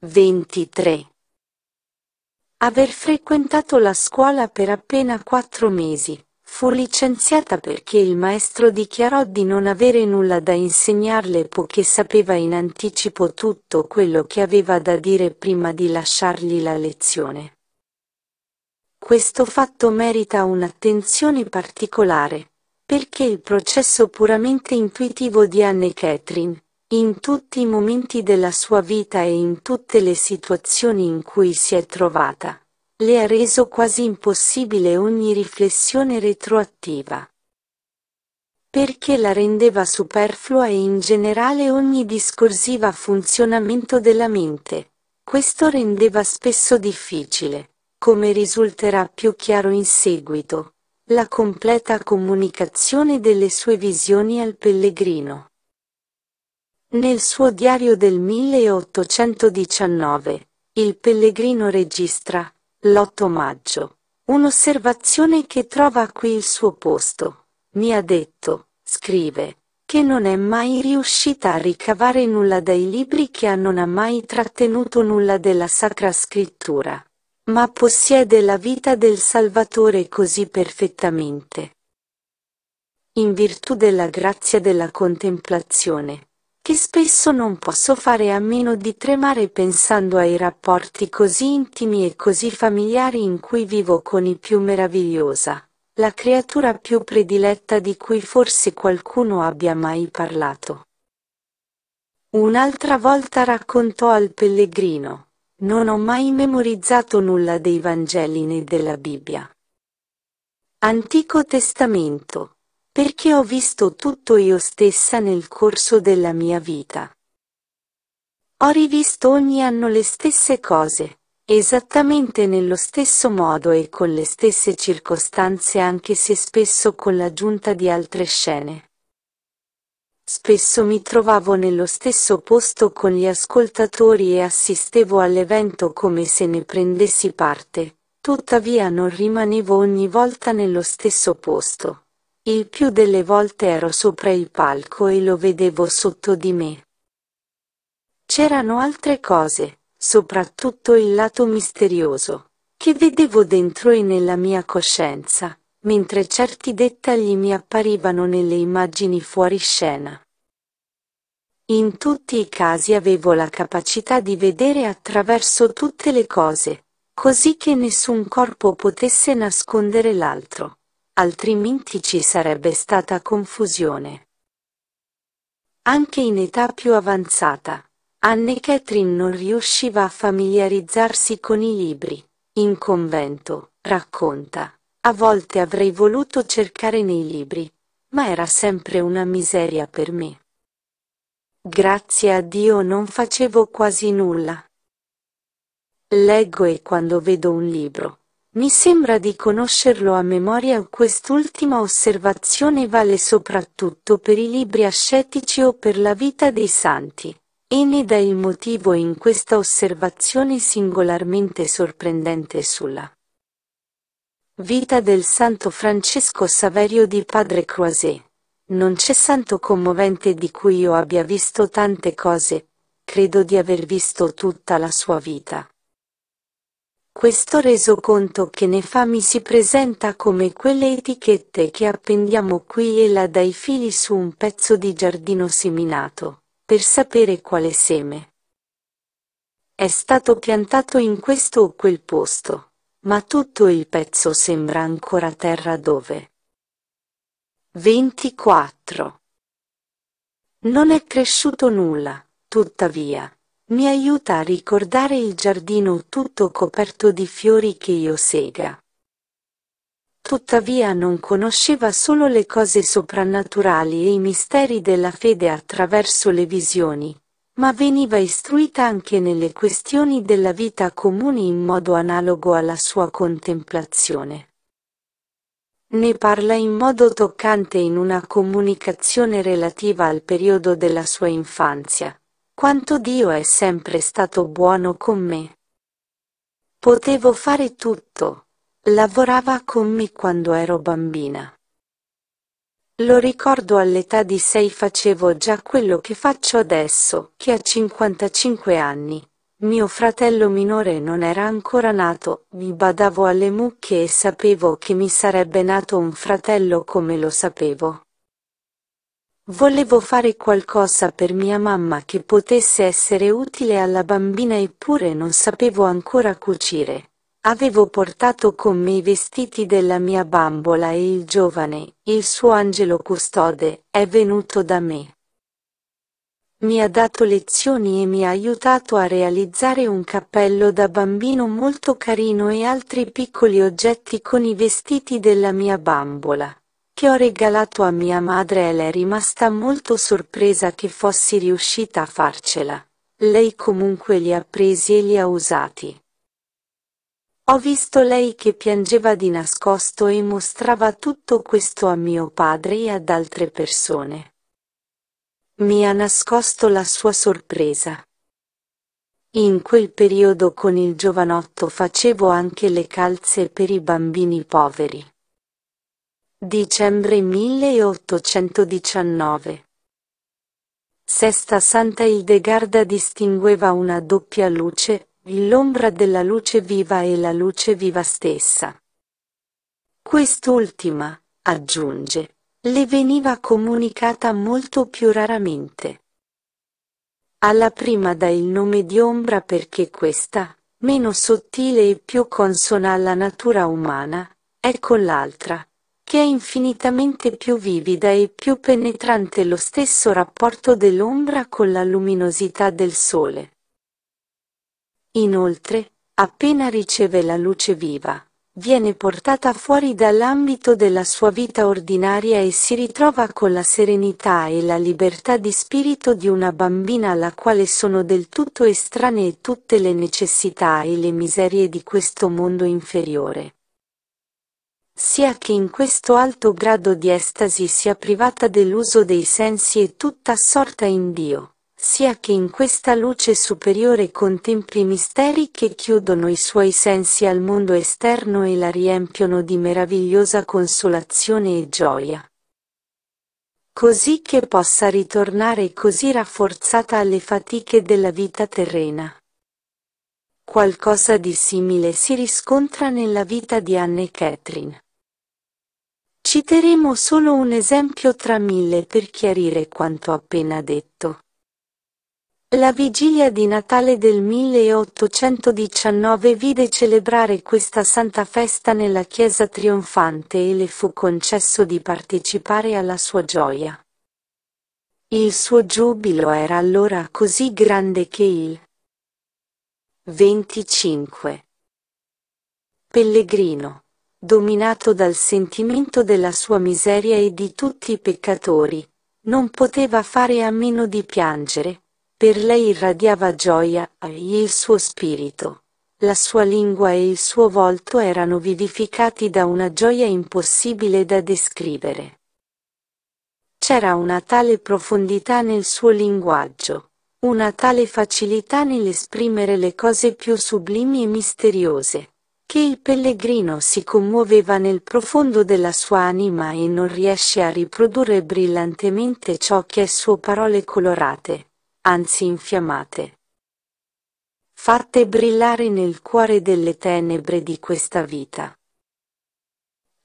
23. Aver frequentato la scuola per appena quattro mesi, Fu licenziata perché il maestro dichiarò di non avere nulla da insegnarle poiché sapeva in anticipo tutto quello che aveva da dire prima di lasciargli la lezione. Questo fatto merita un'attenzione particolare, perché il processo puramente intuitivo di Anne Catherine, in tutti i momenti della sua vita e in tutte le situazioni in cui si è trovata, le ha reso quasi impossibile ogni riflessione retroattiva. Perché la rendeva superflua e in generale ogni discorsiva funzionamento della mente. Questo rendeva spesso difficile, come risulterà più chiaro in seguito, la completa comunicazione delle sue visioni al pellegrino. Nel suo diario del 1819, il pellegrino registra l'8 maggio. Un'osservazione che trova qui il suo posto. Mi ha detto, scrive, che non è mai riuscita a ricavare nulla dai libri che non ha mai trattenuto nulla della Sacra Scrittura. Ma possiede la vita del Salvatore così perfettamente. In virtù della grazia della contemplazione, che spesso non posso fare a meno di tremare pensando ai rapporti così intimi e così familiari in cui vivo con i più meravigliosa, la creatura più prediletta di cui forse qualcuno abbia mai parlato. Un'altra volta raccontò al pellegrino, non ho mai memorizzato nulla dei Vangeli né della Bibbia. Antico Testamento perché ho visto tutto io stessa nel corso della mia vita. Ho rivisto ogni anno le stesse cose, esattamente nello stesso modo e con le stesse circostanze anche se spesso con l'aggiunta di altre scene. Spesso mi trovavo nello stesso posto con gli ascoltatori e assistevo all'evento come se ne prendessi parte, tuttavia non rimanevo ogni volta nello stesso posto. Il più delle volte ero sopra il palco e lo vedevo sotto di me. C'erano altre cose, soprattutto il lato misterioso, che vedevo dentro e nella mia coscienza, mentre certi dettagli mi apparivano nelle immagini fuori scena. In tutti i casi avevo la capacità di vedere attraverso tutte le cose, così che nessun corpo potesse nascondere l'altro altrimenti ci sarebbe stata confusione. Anche in età più avanzata, Anne Catherine non riusciva a familiarizzarsi con i libri. In convento, racconta, a volte avrei voluto cercare nei libri, ma era sempre una miseria per me. Grazie a Dio non facevo quasi nulla. Leggo e quando vedo un libro, mi sembra di conoscerlo a memoria quest'ultima osservazione vale soprattutto per i libri ascetici o per la vita dei santi. E ne dà il motivo in questa osservazione singolarmente sorprendente sulla Vita del Santo Francesco Saverio di Padre Croiset. Non c'è santo commovente di cui io abbia visto tante cose, credo di aver visto tutta la sua vita. Questo resoconto che ne fa mi si presenta come quelle etichette che appendiamo qui e là dai fili su un pezzo di giardino seminato, per sapere quale seme è stato piantato in questo o quel posto, ma tutto il pezzo sembra ancora terra dove. 24. Non è cresciuto nulla, tuttavia mi aiuta a ricordare il giardino tutto coperto di fiori che io sega. Tuttavia non conosceva solo le cose soprannaturali e i misteri della fede attraverso le visioni, ma veniva istruita anche nelle questioni della vita comuni in modo analogo alla sua contemplazione. Ne parla in modo toccante in una comunicazione relativa al periodo della sua infanzia, quanto Dio è sempre stato buono con me. Potevo fare tutto. Lavorava con me quando ero bambina. Lo ricordo all'età di sei facevo già quello che faccio adesso, che a 55 anni. Mio fratello minore non era ancora nato, mi badavo alle mucche e sapevo che mi sarebbe nato un fratello come lo sapevo. Volevo fare qualcosa per mia mamma che potesse essere utile alla bambina eppure non sapevo ancora cucire. Avevo portato con me i vestiti della mia bambola e il giovane, il suo angelo custode, è venuto da me. Mi ha dato lezioni e mi ha aiutato a realizzare un cappello da bambino molto carino e altri piccoli oggetti con i vestiti della mia bambola che ho regalato a mia madre e l'è rimasta molto sorpresa che fossi riuscita a farcela. Lei comunque li ha presi e li ha usati. Ho visto lei che piangeva di nascosto e mostrava tutto questo a mio padre e ad altre persone. Mi ha nascosto la sua sorpresa. In quel periodo con il giovanotto facevo anche le calze per i bambini poveri. Dicembre 1819. Sesta Santa Ildegarda distingueva una doppia luce, l'ombra della luce viva e la luce viva stessa. Quest'ultima, aggiunge, le veniva comunicata molto più raramente. Alla prima dà il nome di ombra perché questa, meno sottile e più consona alla natura umana, è con l'altra, che è infinitamente più vivida e più penetrante lo stesso rapporto dell'ombra con la luminosità del sole. Inoltre, appena riceve la luce viva, viene portata fuori dall'ambito della sua vita ordinaria e si ritrova con la serenità e la libertà di spirito di una bambina alla quale sono del tutto estranee tutte le necessità e le miserie di questo mondo inferiore sia che in questo alto grado di estasi sia privata dell'uso dei sensi e tutta assorta in Dio, sia che in questa luce superiore contempli misteri che chiudono i suoi sensi al mondo esterno e la riempiono di meravigliosa consolazione e gioia. Così che possa ritornare così rafforzata alle fatiche della vita terrena. Qualcosa di simile si riscontra nella vita di Anne Catherine. Citeremo solo un esempio tra mille per chiarire quanto appena detto. La vigilia di Natale del 1819 vide celebrare questa santa festa nella Chiesa trionfante e le fu concesso di partecipare alla sua gioia. Il suo giubilo era allora così grande che il 25 Pellegrino dominato dal sentimento della sua miseria e di tutti i peccatori, non poteva fare a meno di piangere. Per lei irradiava gioia, e il suo spirito. La sua lingua e il suo volto erano vivificati da una gioia impossibile da descrivere. C'era una tale profondità nel suo linguaggio, una tale facilità nell'esprimere le cose più sublimi e misteriose, che il pellegrino si commuoveva nel profondo della sua anima e non riesce a riprodurre brillantemente ciò che è suo parole colorate, anzi infiammate. Fatte brillare nel cuore delle tenebre di questa vita.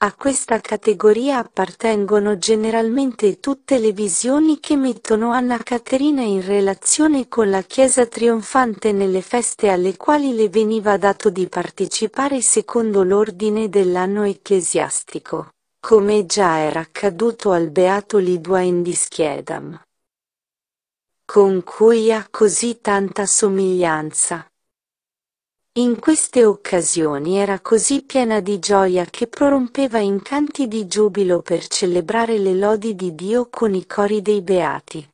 A questa categoria appartengono generalmente tutte le visioni che mettono Anna Caterina in relazione con la Chiesa trionfante nelle feste alle quali le veniva dato di partecipare secondo l'ordine dell'anno ecclesiastico, come già era accaduto al beato Lidwain in Schiedam, con cui ha così tanta somiglianza in queste occasioni era così piena di gioia che prorompeva in canti di giubilo per celebrare le lodi di Dio con i cori dei beati.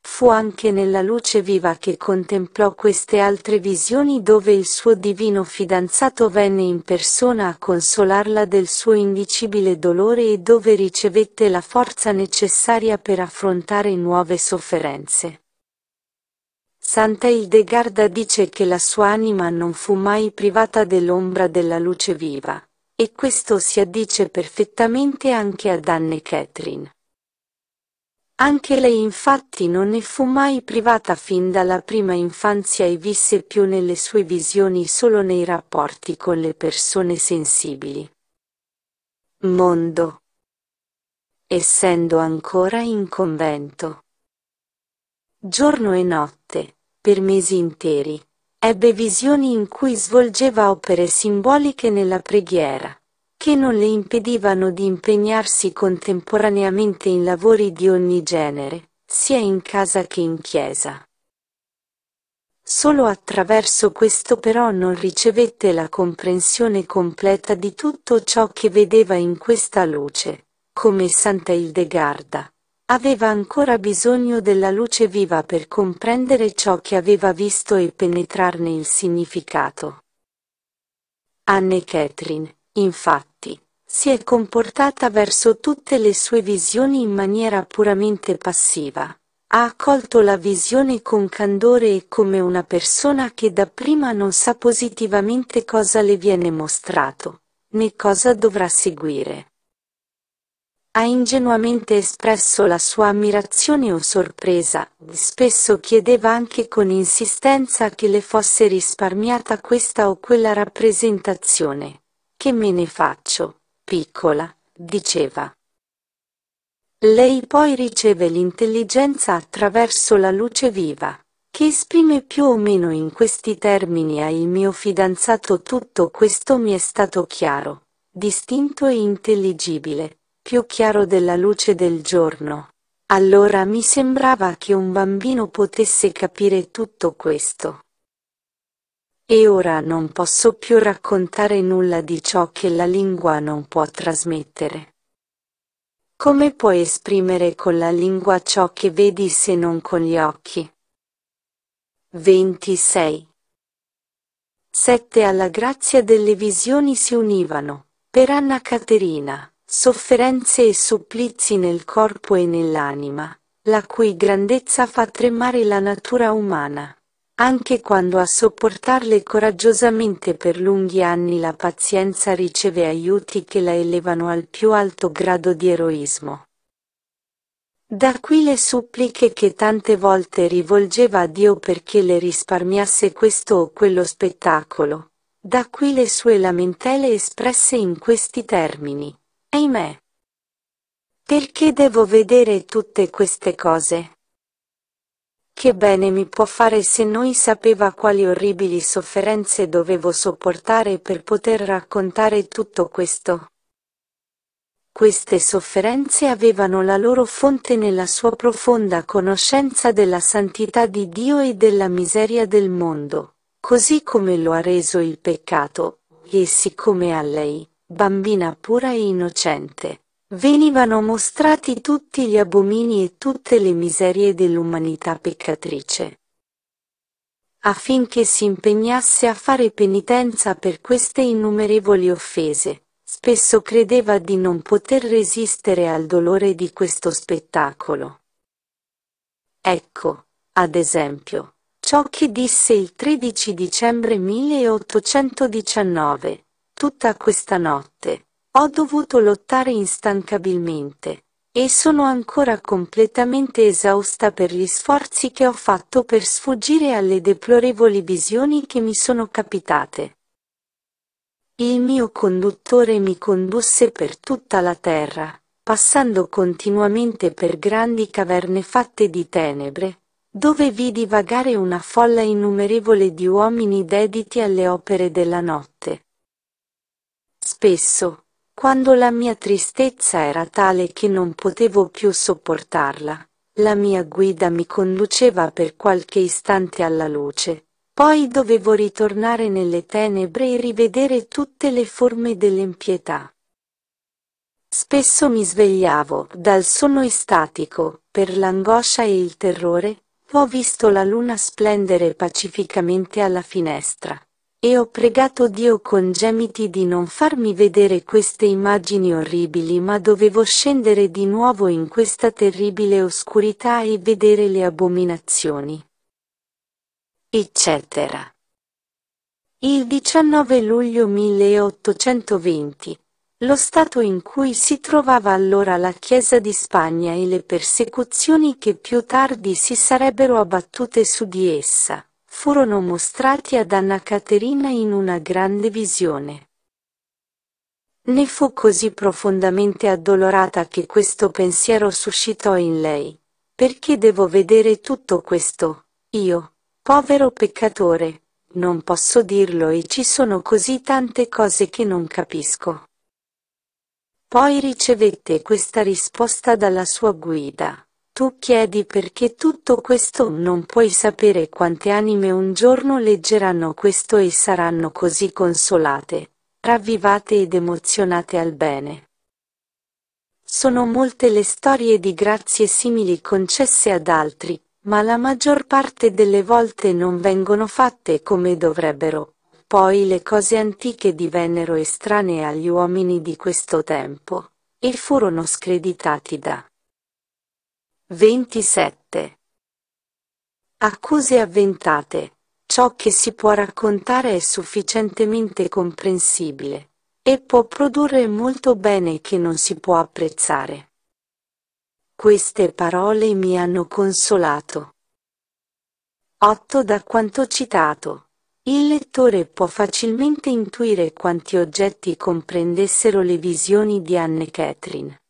Fu anche nella luce viva che contemplò queste altre visioni dove il suo divino fidanzato venne in persona a consolarla del suo indicibile dolore e dove ricevette la forza necessaria per affrontare nuove sofferenze. Santa Ildegarda dice che la sua anima non fu mai privata dell'ombra della luce viva, e questo si addice perfettamente anche ad Anne Catherine. Anche lei infatti non ne fu mai privata fin dalla prima infanzia e visse più nelle sue visioni solo nei rapporti con le persone sensibili. Mondo. Essendo ancora in convento. Giorno e notte, per mesi interi. Ebbe visioni in cui svolgeva opere simboliche nella preghiera, che non le impedivano di impegnarsi contemporaneamente in lavori di ogni genere, sia in casa che in chiesa. Solo attraverso questo però non ricevette la comprensione completa di tutto ciò che vedeva in questa luce, come Santa Ildegarda, Aveva ancora bisogno della luce viva per comprendere ciò che aveva visto e penetrarne il significato. Anne Catherine, infatti, si è comportata verso tutte le sue visioni in maniera puramente passiva. Ha accolto la visione con candore e come una persona che dapprima non sa positivamente cosa le viene mostrato, né cosa dovrà seguire ha ingenuamente espresso la sua ammirazione o sorpresa, spesso chiedeva anche con insistenza che le fosse risparmiata questa o quella rappresentazione. Che me ne faccio, piccola, diceva. Lei poi riceve l'intelligenza attraverso la luce viva, che esprime più o meno in questi termini al mio fidanzato tutto questo mi è stato chiaro, distinto e intelligibile, più chiaro della luce del giorno. Allora mi sembrava che un bambino potesse capire tutto questo. E ora non posso più raccontare nulla di ciò che la lingua non può trasmettere. Come puoi esprimere con la lingua ciò che vedi se non con gli occhi? 26. Sette alla grazia delle visioni si univano, per Anna Caterina sofferenze e supplizi nel corpo e nell'anima, la cui grandezza fa tremare la natura umana. Anche quando a sopportarle coraggiosamente per lunghi anni la pazienza riceve aiuti che la elevano al più alto grado di eroismo. Da qui le suppliche che tante volte rivolgeva a Dio perché le risparmiasse questo o quello spettacolo. Da qui le sue lamentele espresse in questi termini. Ahimè. Perché devo vedere tutte queste cose? Che bene mi può fare se noi sapeva quali orribili sofferenze dovevo sopportare per poter raccontare tutto questo. Queste sofferenze avevano la loro fonte nella sua profonda conoscenza della santità di Dio e della miseria del mondo, così come lo ha reso il peccato, e siccome a lei, bambina pura e innocente, venivano mostrati tutti gli abomini e tutte le miserie dell'umanità peccatrice affinché si impegnasse a fare penitenza per queste innumerevoli offese. Spesso credeva di non poter resistere al dolore di questo spettacolo. Ecco, ad esempio, ciò che disse il 13 dicembre 1819, tutta questa notte. Ho dovuto lottare instancabilmente. E sono ancora completamente esausta per gli sforzi che ho fatto per sfuggire alle deplorevoli visioni che mi sono capitate. Il mio conduttore mi condusse per tutta la terra, passando continuamente per grandi caverne fatte di tenebre, dove vidi vagare una folla innumerevole di uomini dediti alle opere della notte Spesso, quando la mia tristezza era tale che non potevo più sopportarla, la mia guida mi conduceva per qualche istante alla luce, poi dovevo ritornare nelle tenebre e rivedere tutte le forme dell'impietà. Spesso mi svegliavo dal sonno estatico, per l'angoscia e il terrore, ho visto la luna splendere pacificamente alla finestra e ho pregato Dio con gemiti di non farmi vedere queste immagini orribili ma dovevo scendere di nuovo in questa terribile oscurità e vedere le abominazioni. Eccetera. Il 19 luglio 1820, lo stato in cui si trovava allora la Chiesa di Spagna e le persecuzioni che più tardi si sarebbero abbattute su di essa, furono mostrati ad Anna Caterina in una grande visione. Ne fu così profondamente addolorata che questo pensiero suscitò in lei. Perché devo vedere tutto questo? Io, povero peccatore, non posso dirlo e ci sono così tante cose che non capisco. Poi ricevette questa risposta dalla sua guida. Tu chiedi perché tutto questo non puoi sapere quante anime un giorno leggeranno questo e saranno così consolate, ravvivate ed emozionate al bene. Sono molte le storie di grazie simili concesse ad altri, ma la maggior parte delle volte non vengono fatte come dovrebbero. Poi le cose antiche divennero estranee agli uomini di questo tempo, e furono screditati da 27. Accuse avventate. Ciò che si può raccontare è sufficientemente comprensibile e può produrre molto bene che non si può apprezzare. Queste parole mi hanno consolato. 8. Da quanto citato, il lettore può facilmente intuire quanti oggetti comprendessero le visioni di Anne Catherine.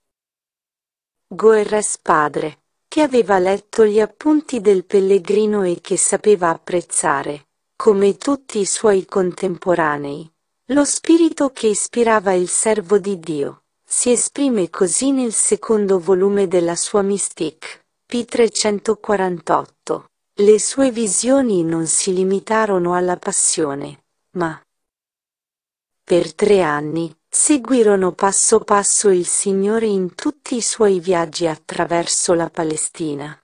Goerres padre, che aveva letto gli appunti del pellegrino e che sapeva apprezzare, come tutti i suoi contemporanei, lo spirito che ispirava il servo di Dio. Si esprime così nel secondo volume della sua Mystique, P348. Le sue visioni non si limitarono alla passione, ma per tre anni Seguirono passo passo il Signore in tutti i suoi viaggi attraverso la Palestina.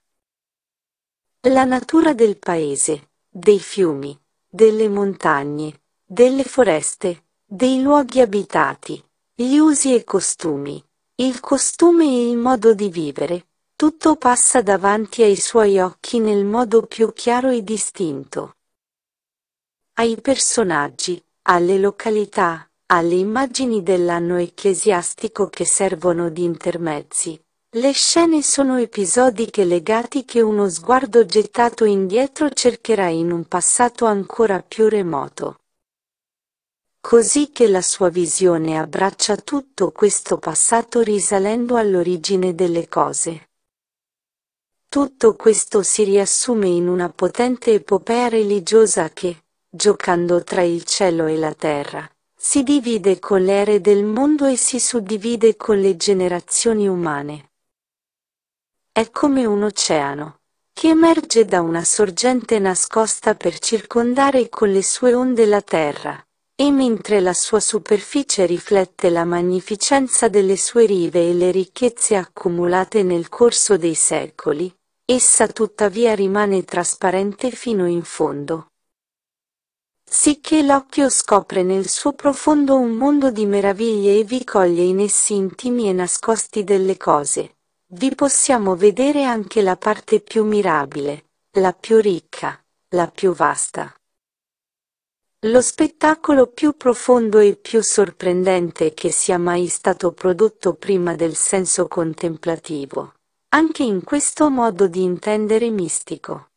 La natura del paese, dei fiumi, delle montagne, delle foreste, dei luoghi abitati, gli usi e costumi, il costume e il modo di vivere, tutto passa davanti ai suoi occhi nel modo più chiaro e distinto. Ai personaggi, alle località, alle immagini dell'anno ecclesiastico che servono di intermezzi. Le scene sono episodiche legati che uno sguardo gettato indietro cercherà in un passato ancora più remoto. Così che la sua visione abbraccia tutto questo passato risalendo all'origine delle cose. Tutto questo si riassume in una potente epopea religiosa che, giocando tra il cielo e la terra, si divide con le ere del mondo e si suddivide con le generazioni umane. È come un oceano, che emerge da una sorgente nascosta per circondare con le sue onde la terra, e mentre la sua superficie riflette la magnificenza delle sue rive e le ricchezze accumulate nel corso dei secoli, essa tuttavia rimane trasparente fino in fondo sicché l'occhio scopre nel suo profondo un mondo di meraviglie e vi coglie in essi intimi e nascosti delle cose. Vi possiamo vedere anche la parte più mirabile, la più ricca, la più vasta. Lo spettacolo più profondo e più sorprendente che sia mai stato prodotto prima del senso contemplativo, anche in questo modo di intendere mistico.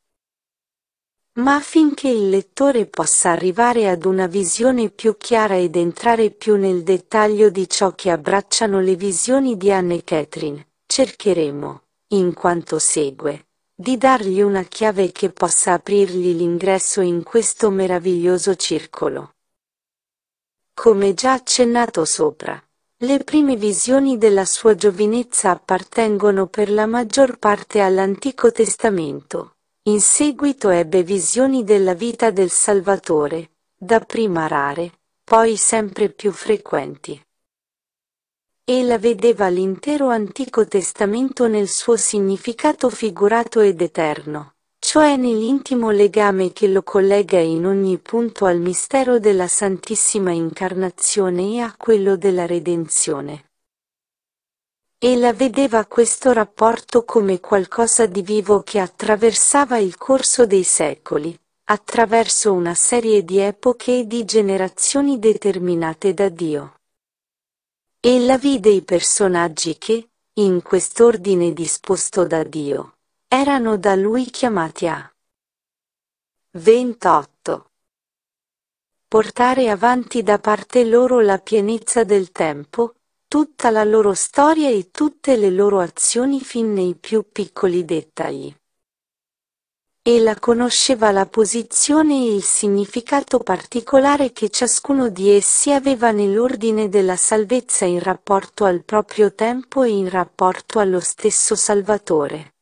Ma affinché il lettore possa arrivare ad una visione più chiara ed entrare più nel dettaglio di ciò che abbracciano le visioni di Anne Catherine, cercheremo, in quanto segue, di dargli una chiave che possa aprirgli l'ingresso in questo meraviglioso circolo. Come già accennato sopra, le prime visioni della sua giovinezza appartengono per la maggior parte all'Antico Testamento in seguito ebbe visioni della vita del Salvatore, dapprima rare, poi sempre più frequenti. Ella vedeva l'intero Antico Testamento nel suo significato figurato ed eterno, cioè nell'intimo legame che lo collega in ogni punto al mistero della Santissima Incarnazione e a quello della Redenzione. Ella vedeva questo rapporto come qualcosa di vivo che attraversava il corso dei secoli, attraverso una serie di epoche e di generazioni determinate da Dio. Ella vide i personaggi che, in quest'ordine disposto da Dio, erano da lui chiamati a 28. Portare avanti da parte loro la pienezza del tempo, tutta la loro storia e tutte le loro azioni fin nei più piccoli dettagli. Ella conosceva la posizione e il significato particolare che ciascuno di essi aveva nell'ordine della salvezza in rapporto al proprio tempo e in rapporto allo stesso Salvatore.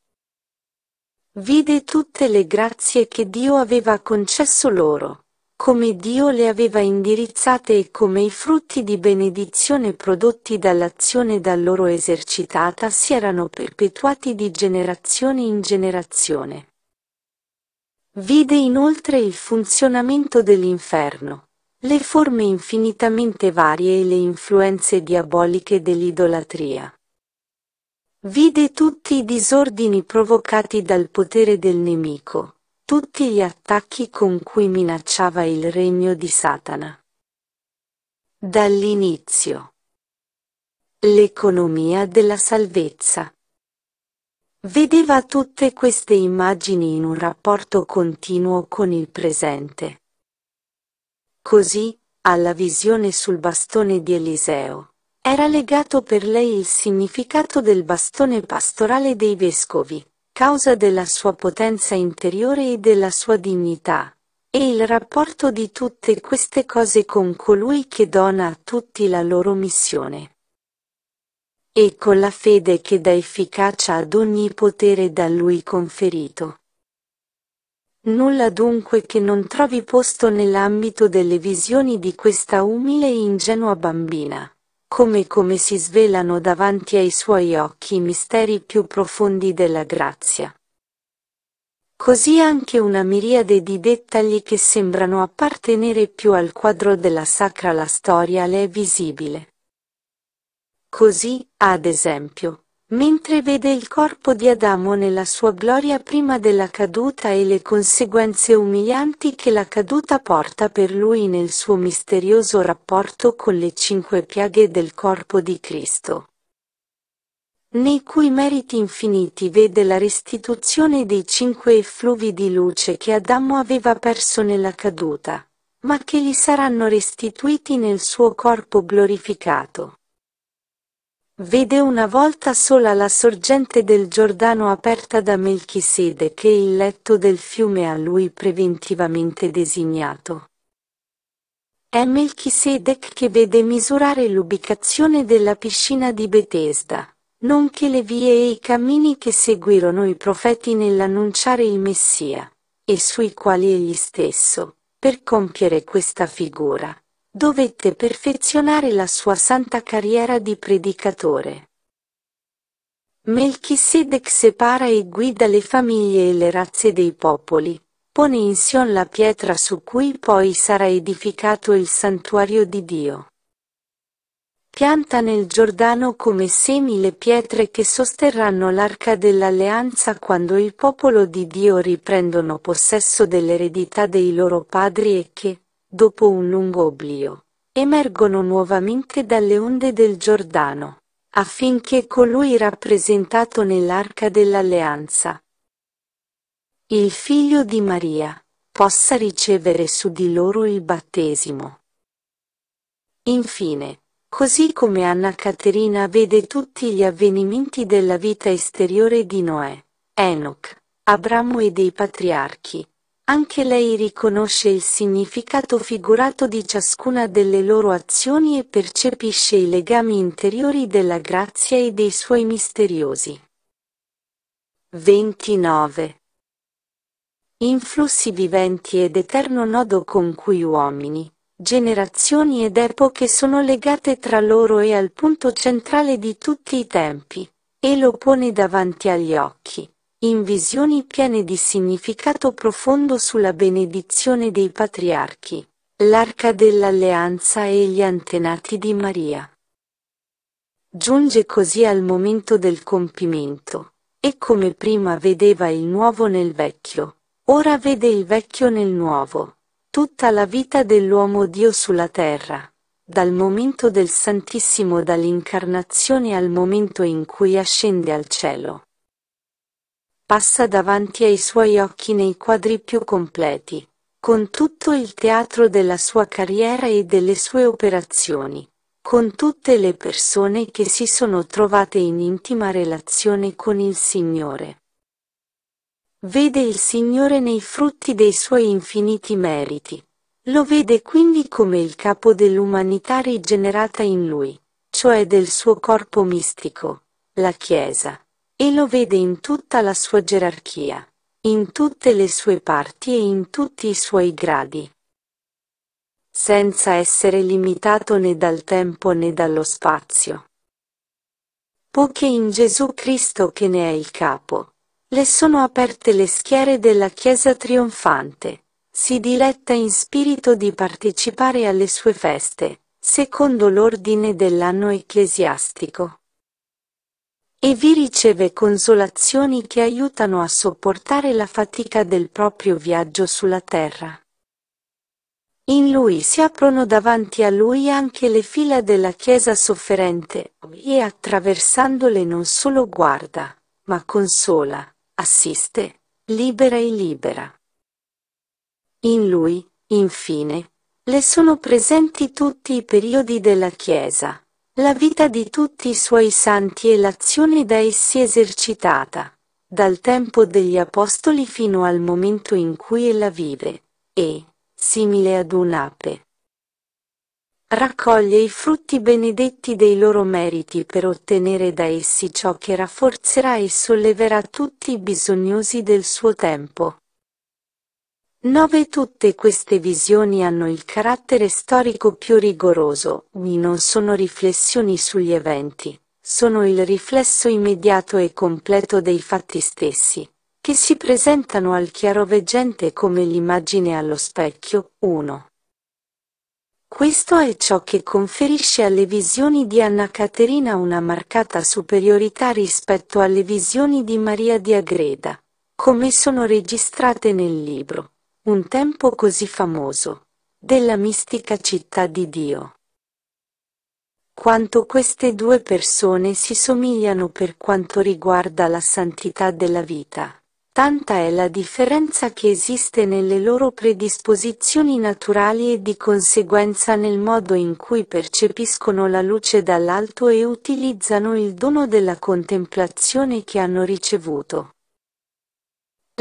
Vide tutte le grazie che Dio aveva concesso loro come Dio le aveva indirizzate e come i frutti di benedizione prodotti dall'azione da loro esercitata si erano perpetuati di generazione in generazione. Vide inoltre il funzionamento dell'inferno, le forme infinitamente varie e le influenze diaboliche dell'idolatria. Vide tutti i disordini provocati dal potere del nemico, tutti gli attacchi con cui minacciava il regno di Satana. Dall'inizio. L'economia della salvezza. Vedeva tutte queste immagini in un rapporto continuo con il presente. Così, alla visione sul bastone di Eliseo, era legato per lei il significato del bastone pastorale dei vescovi, causa della sua potenza interiore e della sua dignità. E il rapporto di tutte queste cose con colui che dona a tutti la loro missione. E con la fede che dà efficacia ad ogni potere da lui conferito. Nulla dunque che non trovi posto nell'ambito delle visioni di questa umile e ingenua bambina come come si svelano davanti ai suoi occhi i misteri più profondi della grazia. Così anche una miriade di dettagli che sembrano appartenere più al quadro della sacra la storia le è visibile. Così, ad esempio, mentre vede il corpo di Adamo nella sua gloria prima della caduta e le conseguenze umilianti che la caduta porta per lui nel suo misterioso rapporto con le cinque piaghe del corpo di Cristo nei cui meriti infiniti vede la restituzione dei cinque effluvi di luce che Adamo aveva perso nella caduta, ma che gli saranno restituiti nel suo corpo glorificato. Vede una volta sola la sorgente del Giordano aperta da Melchisedec e il letto del fiume a lui preventivamente designato. È Melchisedec che vede misurare l'ubicazione della piscina di Bethesda, nonché le vie e i cammini che seguirono i profeti nell'annunciare il Messia, e sui quali egli stesso, per compiere questa figura, dovette perfezionare la sua santa carriera di predicatore. Melchisedec separa e guida le famiglie e le razze dei popoli, pone in Sion la pietra su cui poi sarà edificato il santuario di Dio. Pianta nel Giordano come semi le pietre che sosterranno l'arca dell'alleanza quando il popolo di Dio riprendono possesso dell'eredità dei loro padri e che, dopo un lungo oblio, emergono nuovamente dalle onde del Giordano, affinché colui rappresentato nell'arca dell'alleanza, il figlio di Maria, possa ricevere su di loro il battesimo. Infine, così come Anna Caterina vede tutti gli avvenimenti della vita esteriore di Noè, Enoch, Abramo e dei patriarchi, anche lei riconosce il significato figurato di ciascuna delle loro azioni e percepisce i legami interiori della grazia e dei suoi misteriosi. 29. Influssi viventi ed eterno nodo con cui uomini, generazioni ed epoche sono legate tra loro e al punto centrale di tutti i tempi, e lo pone davanti agli occhi in visioni piene di significato profondo sulla benedizione dei patriarchi, l'arca dell'alleanza e gli antenati di Maria. Giunge così al momento del compimento, e come prima vedeva il nuovo nel vecchio, ora vede il vecchio nel nuovo, tutta la vita dell'uomo Dio sulla terra, dal momento del Santissimo dall'incarnazione al momento in cui ascende al cielo passa davanti ai suoi occhi nei quadri più completi, con tutto il teatro della sua carriera e delle sue operazioni, con tutte le persone che si sono trovate in intima relazione con il Signore. Vede il Signore nei frutti dei suoi infiniti meriti. Lo vede quindi come il capo dell'umanità rigenerata in lui, cioè del suo corpo mistico, la Chiesa e lo vede in tutta la sua gerarchia, in tutte le sue parti e in tutti i suoi gradi. Senza essere limitato né dal tempo né dallo spazio. Poiché in Gesù Cristo che ne è il capo, le sono aperte le schiere della Chiesa trionfante, si diletta in spirito di partecipare alle sue feste, secondo l'ordine dell'anno ecclesiastico e vi riceve consolazioni che aiutano a sopportare la fatica del proprio viaggio sulla terra. In lui si aprono davanti a lui anche le fila della Chiesa sofferente, e attraversandole non solo guarda, ma consola, assiste, libera e libera. In lui, infine, le sono presenti tutti i periodi della Chiesa, la vita di tutti i suoi santi e l'azione da essi esercitata, dal tempo degli Apostoli fino al momento in cui ella vive, e, simile ad un'ape, raccoglie i frutti benedetti dei loro meriti per ottenere da essi ciò che rafforzerà e solleverà tutti i bisognosi del suo tempo. 9. Tutte queste visioni hanno il carattere storico più rigoroso, non sono riflessioni sugli eventi, sono il riflesso immediato e completo dei fatti stessi, che si presentano al chiaroveggente come l'immagine allo specchio. 1. Questo è ciò che conferisce alle visioni di Anna Caterina una marcata superiorità rispetto alle visioni di Maria di Agreda, come sono registrate nel libro un tempo così famoso, della mistica città di Dio. Quanto queste due persone si somigliano per quanto riguarda la santità della vita, tanta è la differenza che esiste nelle loro predisposizioni naturali e di conseguenza nel modo in cui percepiscono la luce dall'alto e utilizzano il dono della contemplazione che hanno ricevuto.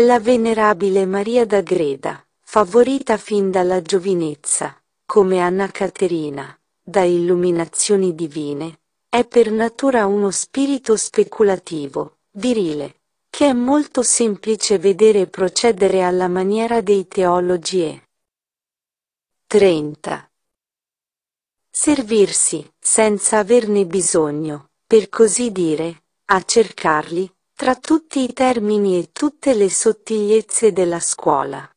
La Venerabile Maria da Greda, favorita fin dalla giovinezza, come Anna Caterina, da illuminazioni divine, è per natura uno spirito speculativo, virile, che è molto semplice vedere procedere alla maniera dei teologi e 30. Servirsi, senza averne bisogno, per così dire, a cercarli, tra tutti i termini e tutte le sottigliezze della scuola.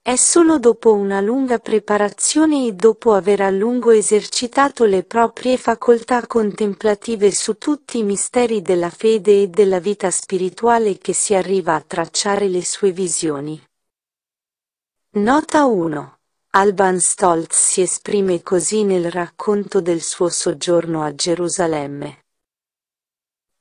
È solo dopo una lunga preparazione e dopo aver a lungo esercitato le proprie facoltà contemplative su tutti i misteri della fede e della vita spirituale che si arriva a tracciare le sue visioni. Nota 1. Alban Stoltz si esprime così nel racconto del suo soggiorno a Gerusalemme.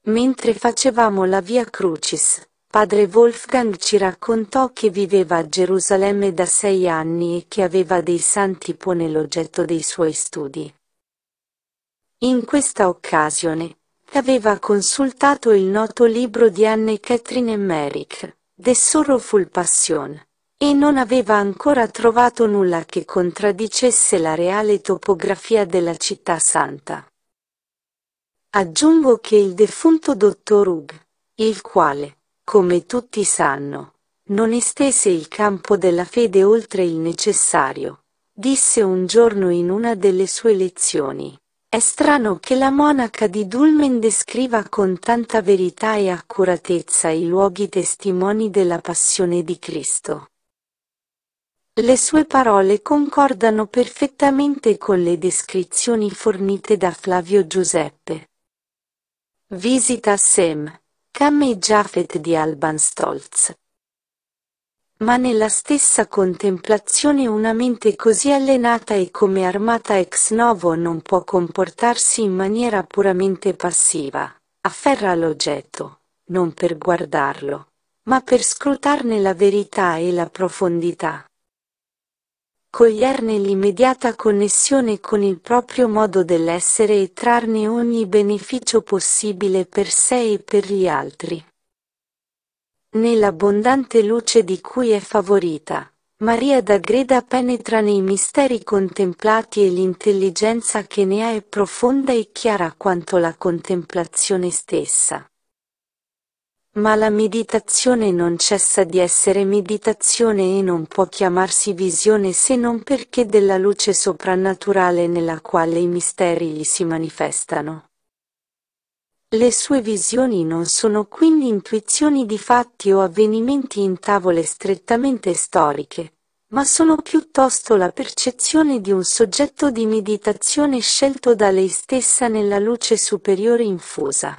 Mentre facevamo la via Crucis, padre Wolfgang ci raccontò che viveva a Gerusalemme da sei anni e che aveva dei santi pone l'oggetto dei suoi studi. In questa occasione, aveva consultato il noto libro di Anne Catherine Merrick, The Sorrowful Passion, e non aveva ancora trovato nulla che contraddicesse la reale topografia della città santa. Aggiungo che il defunto dottor Hug, il quale, come tutti sanno, non estese il campo della fede oltre il necessario, disse un giorno in una delle sue lezioni. È strano che la monaca di Dulmen descriva con tanta verità e accuratezza i luoghi testimoni della passione di Cristo. Le sue parole concordano perfettamente con le descrizioni fornite da Flavio Giuseppe, Visita Sem, Cam e Jafet di Alban Stolz. Ma nella stessa contemplazione una mente così allenata e come armata ex novo non può comportarsi in maniera puramente passiva, afferra l'oggetto, non per guardarlo, ma per scrutarne la verità e la profondità coglierne l'immediata connessione con il proprio modo dell'essere e trarne ogni beneficio possibile per sé e per gli altri. Nell'abbondante luce di cui è favorita, Maria da Greda penetra nei misteri contemplati e l'intelligenza che ne ha è profonda e chiara quanto la contemplazione stessa. Ma la meditazione non cessa di essere meditazione e non può chiamarsi visione se non perché della luce soprannaturale nella quale i misteri gli si manifestano. Le sue visioni non sono quindi intuizioni di fatti o avvenimenti in tavole strettamente storiche, ma sono piuttosto la percezione di un soggetto di meditazione scelto da lei stessa nella luce superiore infusa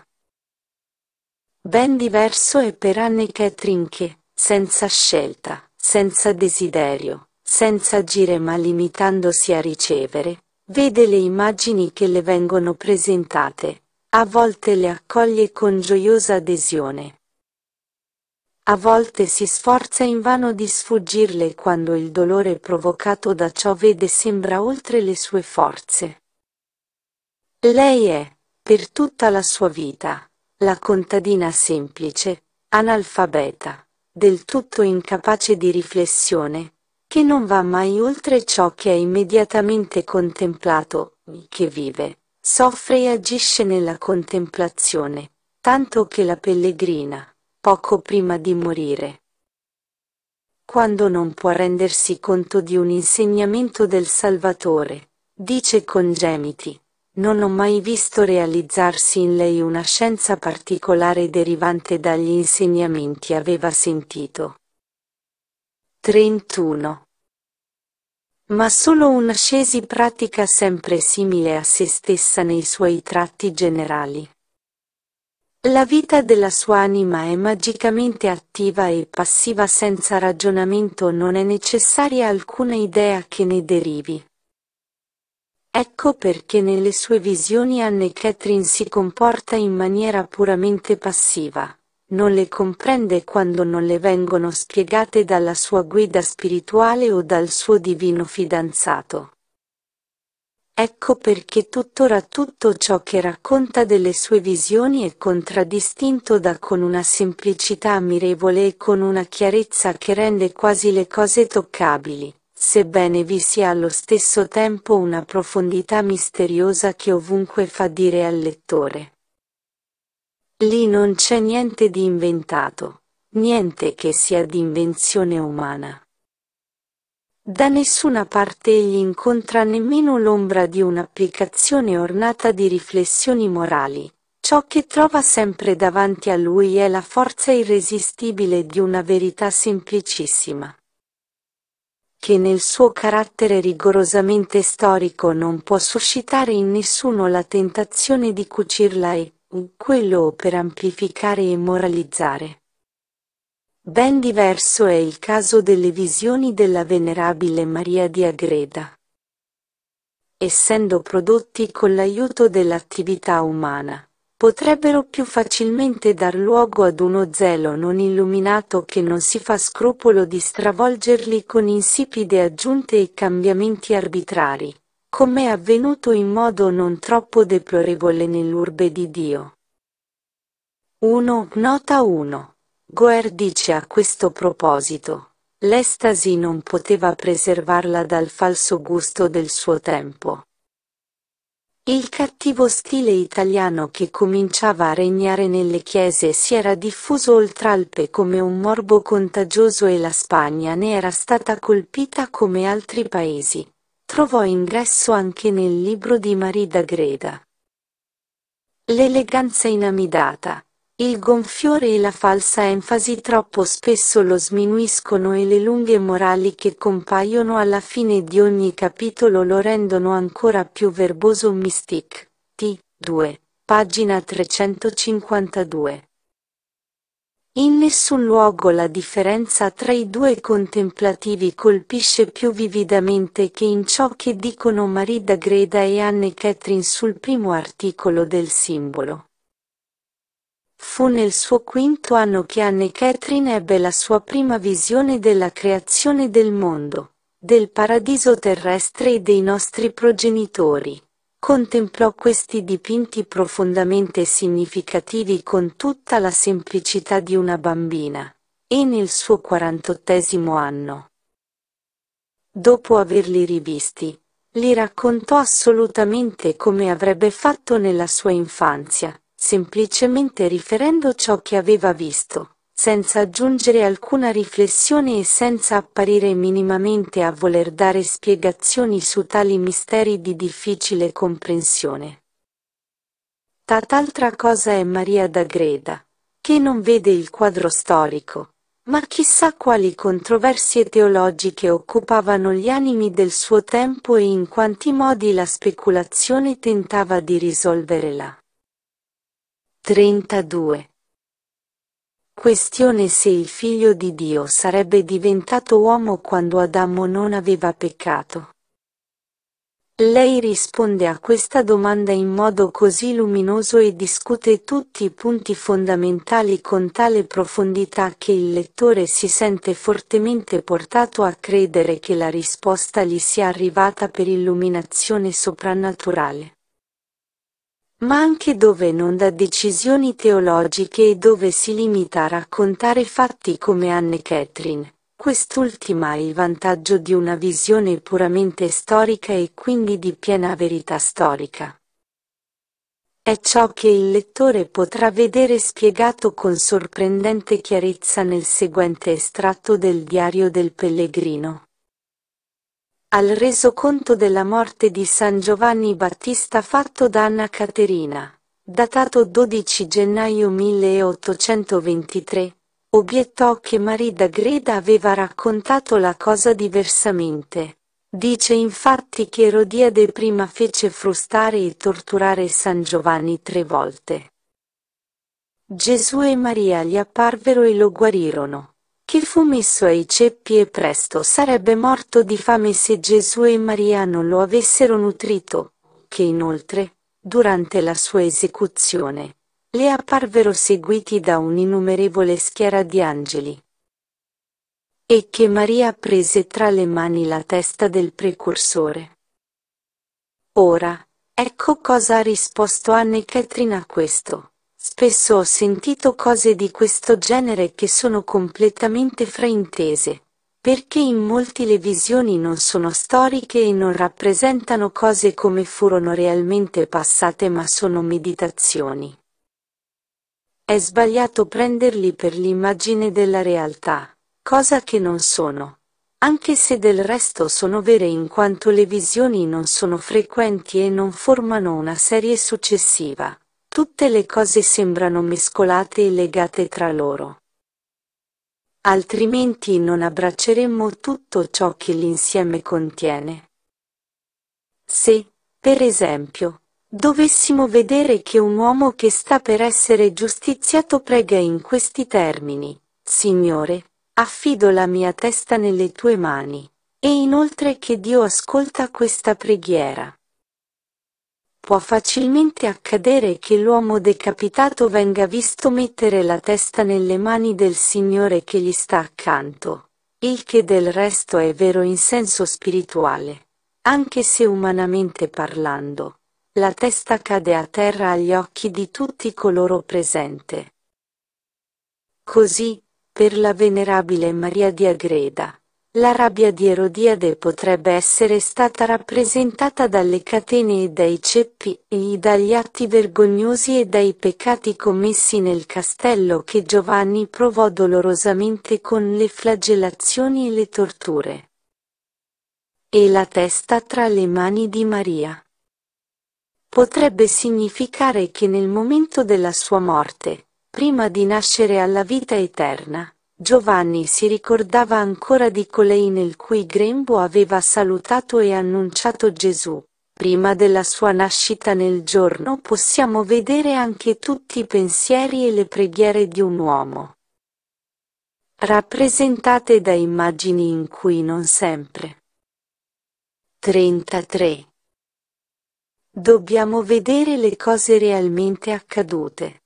ben diverso è per Anne Catherine che, senza scelta, senza desiderio, senza agire ma limitandosi a ricevere, vede le immagini che le vengono presentate, a volte le accoglie con gioiosa adesione. A volte si sforza invano di sfuggirle quando il dolore provocato da ciò vede sembra oltre le sue forze. Lei è, per tutta la sua vita, la contadina semplice, analfabeta, del tutto incapace di riflessione, che non va mai oltre ciò che è immediatamente contemplato, che vive, soffre e agisce nella contemplazione, tanto che la pellegrina, poco prima di morire, quando non può rendersi conto di un insegnamento del Salvatore, dice con gemiti, non ho mai visto realizzarsi in lei una scienza particolare derivante dagli insegnamenti aveva sentito. 31. Ma solo una scesi pratica sempre simile a se stessa nei suoi tratti generali. La vita della sua anima è magicamente attiva e passiva senza ragionamento non è necessaria alcuna idea che ne derivi. Ecco perché nelle sue visioni Anne Catherine si comporta in maniera puramente passiva. Non le comprende quando non le vengono spiegate dalla sua guida spirituale o dal suo divino fidanzato. Ecco perché tuttora tutto ciò che racconta delle sue visioni è contraddistinto da con una semplicità ammirevole e con una chiarezza che rende quasi le cose toccabili sebbene vi sia allo stesso tempo una profondità misteriosa che ovunque fa dire al lettore. Lì non c'è niente di inventato, niente che sia di invenzione umana. Da nessuna parte egli incontra nemmeno l'ombra di un'applicazione ornata di riflessioni morali. Ciò che trova sempre davanti a lui è la forza irresistibile di una verità semplicissima che nel suo carattere rigorosamente storico non può suscitare in nessuno la tentazione di cucirla e, quello per amplificare e moralizzare. Ben diverso è il caso delle visioni della Venerabile Maria di Agreda. Essendo prodotti con l'aiuto dell'attività umana, potrebbero più facilmente dar luogo ad uno zelo non illuminato che non si fa scrupolo di stravolgerli con insipide aggiunte e cambiamenti arbitrari, come è avvenuto in modo non troppo deplorevole nell'urbe di Dio. 1. Nota 1. Goer dice a questo proposito, l'estasi non poteva preservarla dal falso gusto del suo tempo. Il cattivo stile italiano che cominciava a regnare nelle chiese si era diffuso oltre Alpe come un morbo contagioso e la Spagna ne era stata colpita come altri paesi. Trovò ingresso anche nel libro di Marie da Greda. L'eleganza inamidata, il gonfiore e la falsa enfasi troppo spesso lo sminuiscono e le lunghe morali che compaiono alla fine di ogni capitolo lo rendono ancora più verboso Mystic. T. 2. Pagina 352. In nessun luogo la differenza tra i due contemplativi colpisce più vividamente che in ciò che dicono Marida Greda e Anne Catherine sul primo articolo del simbolo. Fu nel suo quinto anno che Anne Catherine ebbe la sua prima visione della creazione del mondo, del paradiso terrestre e dei nostri progenitori. Contemplò questi dipinti profondamente significativi con tutta la semplicità di una bambina. E nel suo quarantottesimo anno. Dopo averli rivisti, li raccontò assolutamente come avrebbe fatto nella sua infanzia, semplicemente riferendo ciò che aveva visto, senza aggiungere alcuna riflessione e senza apparire minimamente a voler dare spiegazioni su tali misteri di difficile comprensione. Tat'altra cosa è Maria da Greda, che non vede il quadro storico, ma chissà quali controversie teologiche occupavano gli animi del suo tempo e in quanti modi la speculazione tentava di risolverla. 32. Questione se il figlio di Dio sarebbe diventato uomo quando Adamo non aveva peccato. Lei risponde a questa domanda in modo così luminoso e discute tutti i punti fondamentali con tale profondità che il lettore si sente fortemente portato a credere che la risposta gli sia arrivata per illuminazione soprannaturale ma anche dove non dà decisioni teologiche e dove si limita a raccontare fatti come Anne Catherine. Quest'ultima ha il vantaggio di una visione puramente storica e quindi di piena verità storica. È ciò che il lettore potrà vedere spiegato con sorprendente chiarezza nel seguente estratto del diario del pellegrino al resoconto della morte di San Giovanni Battista fatto da Anna Caterina, datato 12 gennaio 1823, obiettò che da Greda aveva raccontato la cosa diversamente. Dice infatti che Erodiade prima fece frustare e torturare San Giovanni tre volte. Gesù e Maria gli apparvero e lo guarirono che fu messo ai ceppi e presto sarebbe morto di fame se Gesù e Maria non lo avessero nutrito, che inoltre, durante la sua esecuzione, le apparvero seguiti da un'innumerevole schiera di angeli. E che Maria prese tra le mani la testa del precursore. Ora, ecco cosa ha risposto Anne Catherine a questo. Spesso ho sentito cose di questo genere che sono completamente fraintese, perché in molti le visioni non sono storiche e non rappresentano cose come furono realmente passate ma sono meditazioni. È sbagliato prenderli per l'immagine della realtà, cosa che non sono. Anche se del resto sono vere in quanto le visioni non sono frequenti e non formano una serie successiva. Tutte le cose sembrano mescolate e legate tra loro. Altrimenti non abbracceremmo tutto ciò che l'insieme contiene. Se, per esempio, dovessimo vedere che un uomo che sta per essere giustiziato prega in questi termini, Signore, affido la mia testa nelle tue mani, e inoltre che Dio ascolta questa preghiera può facilmente accadere che l'uomo decapitato venga visto mettere la testa nelle mani del Signore che gli sta accanto, il che del resto è vero in senso spirituale, anche se umanamente parlando, la testa cade a terra agli occhi di tutti coloro presente. Così, per la venerabile Maria di Agreda, la rabbia di Erodiade potrebbe essere stata rappresentata dalle catene e dai ceppi, e dagli atti vergognosi e dai peccati commessi nel castello che Giovanni provò dolorosamente con le flagellazioni e le torture. E la testa tra le mani di Maria. Potrebbe significare che nel momento della sua morte, prima di nascere alla vita eterna, Giovanni si ricordava ancora di colei nel cui grembo aveva salutato e annunciato Gesù. Prima della sua nascita nel giorno possiamo vedere anche tutti i pensieri e le preghiere di un uomo, rappresentate da immagini in cui non sempre. 33. Dobbiamo vedere le cose realmente accadute.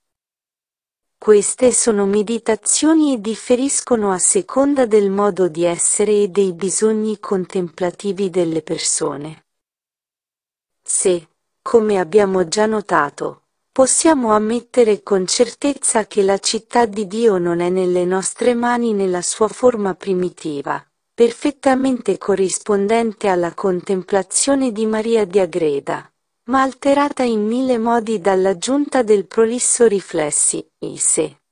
Queste sono meditazioni e differiscono a seconda del modo di essere e dei bisogni contemplativi delle persone. Se, come abbiamo già notato, possiamo ammettere con certezza che la città di Dio non è nelle nostre mani nella sua forma primitiva, perfettamente corrispondente alla contemplazione di Maria di Agreda, ma alterata in mille modi dall'aggiunta del prolisso riflessi, il se.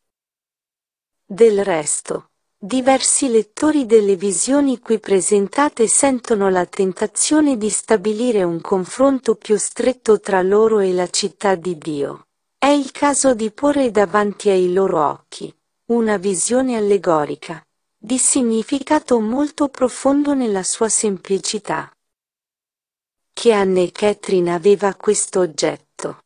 Del resto, diversi lettori delle visioni qui presentate sentono la tentazione di stabilire un confronto più stretto tra loro e la città di Dio. È il caso di porre davanti ai loro occhi una visione allegorica, di significato molto profondo nella sua semplicità che Anne Catherine aveva questo oggetto.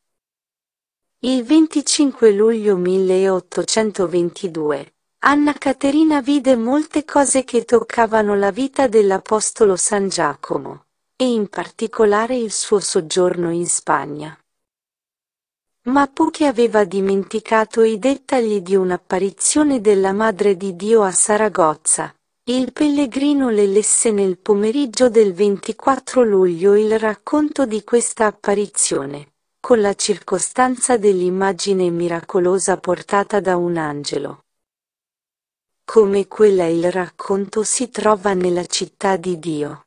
Il 25 luglio 1822, Anna Caterina vide molte cose che toccavano la vita dell'Apostolo San Giacomo, e in particolare il suo soggiorno in Spagna. Ma poche aveva dimenticato i dettagli di un'apparizione della Madre di Dio a Saragozza, il pellegrino le lesse nel pomeriggio del 24 luglio il racconto di questa apparizione, con la circostanza dell'immagine miracolosa portata da un angelo. Come quella il racconto si trova nella città di Dio.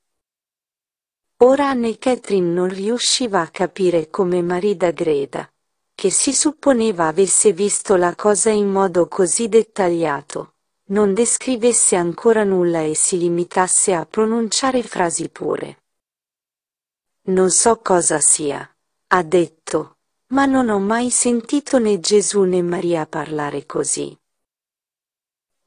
Ora Anne Catherine non riusciva a capire come Marida Greda, che si supponeva avesse visto la cosa in modo così dettagliato non descrivesse ancora nulla e si limitasse a pronunciare frasi pure. Non so cosa sia, ha detto, ma non ho mai sentito né Gesù né Maria parlare così.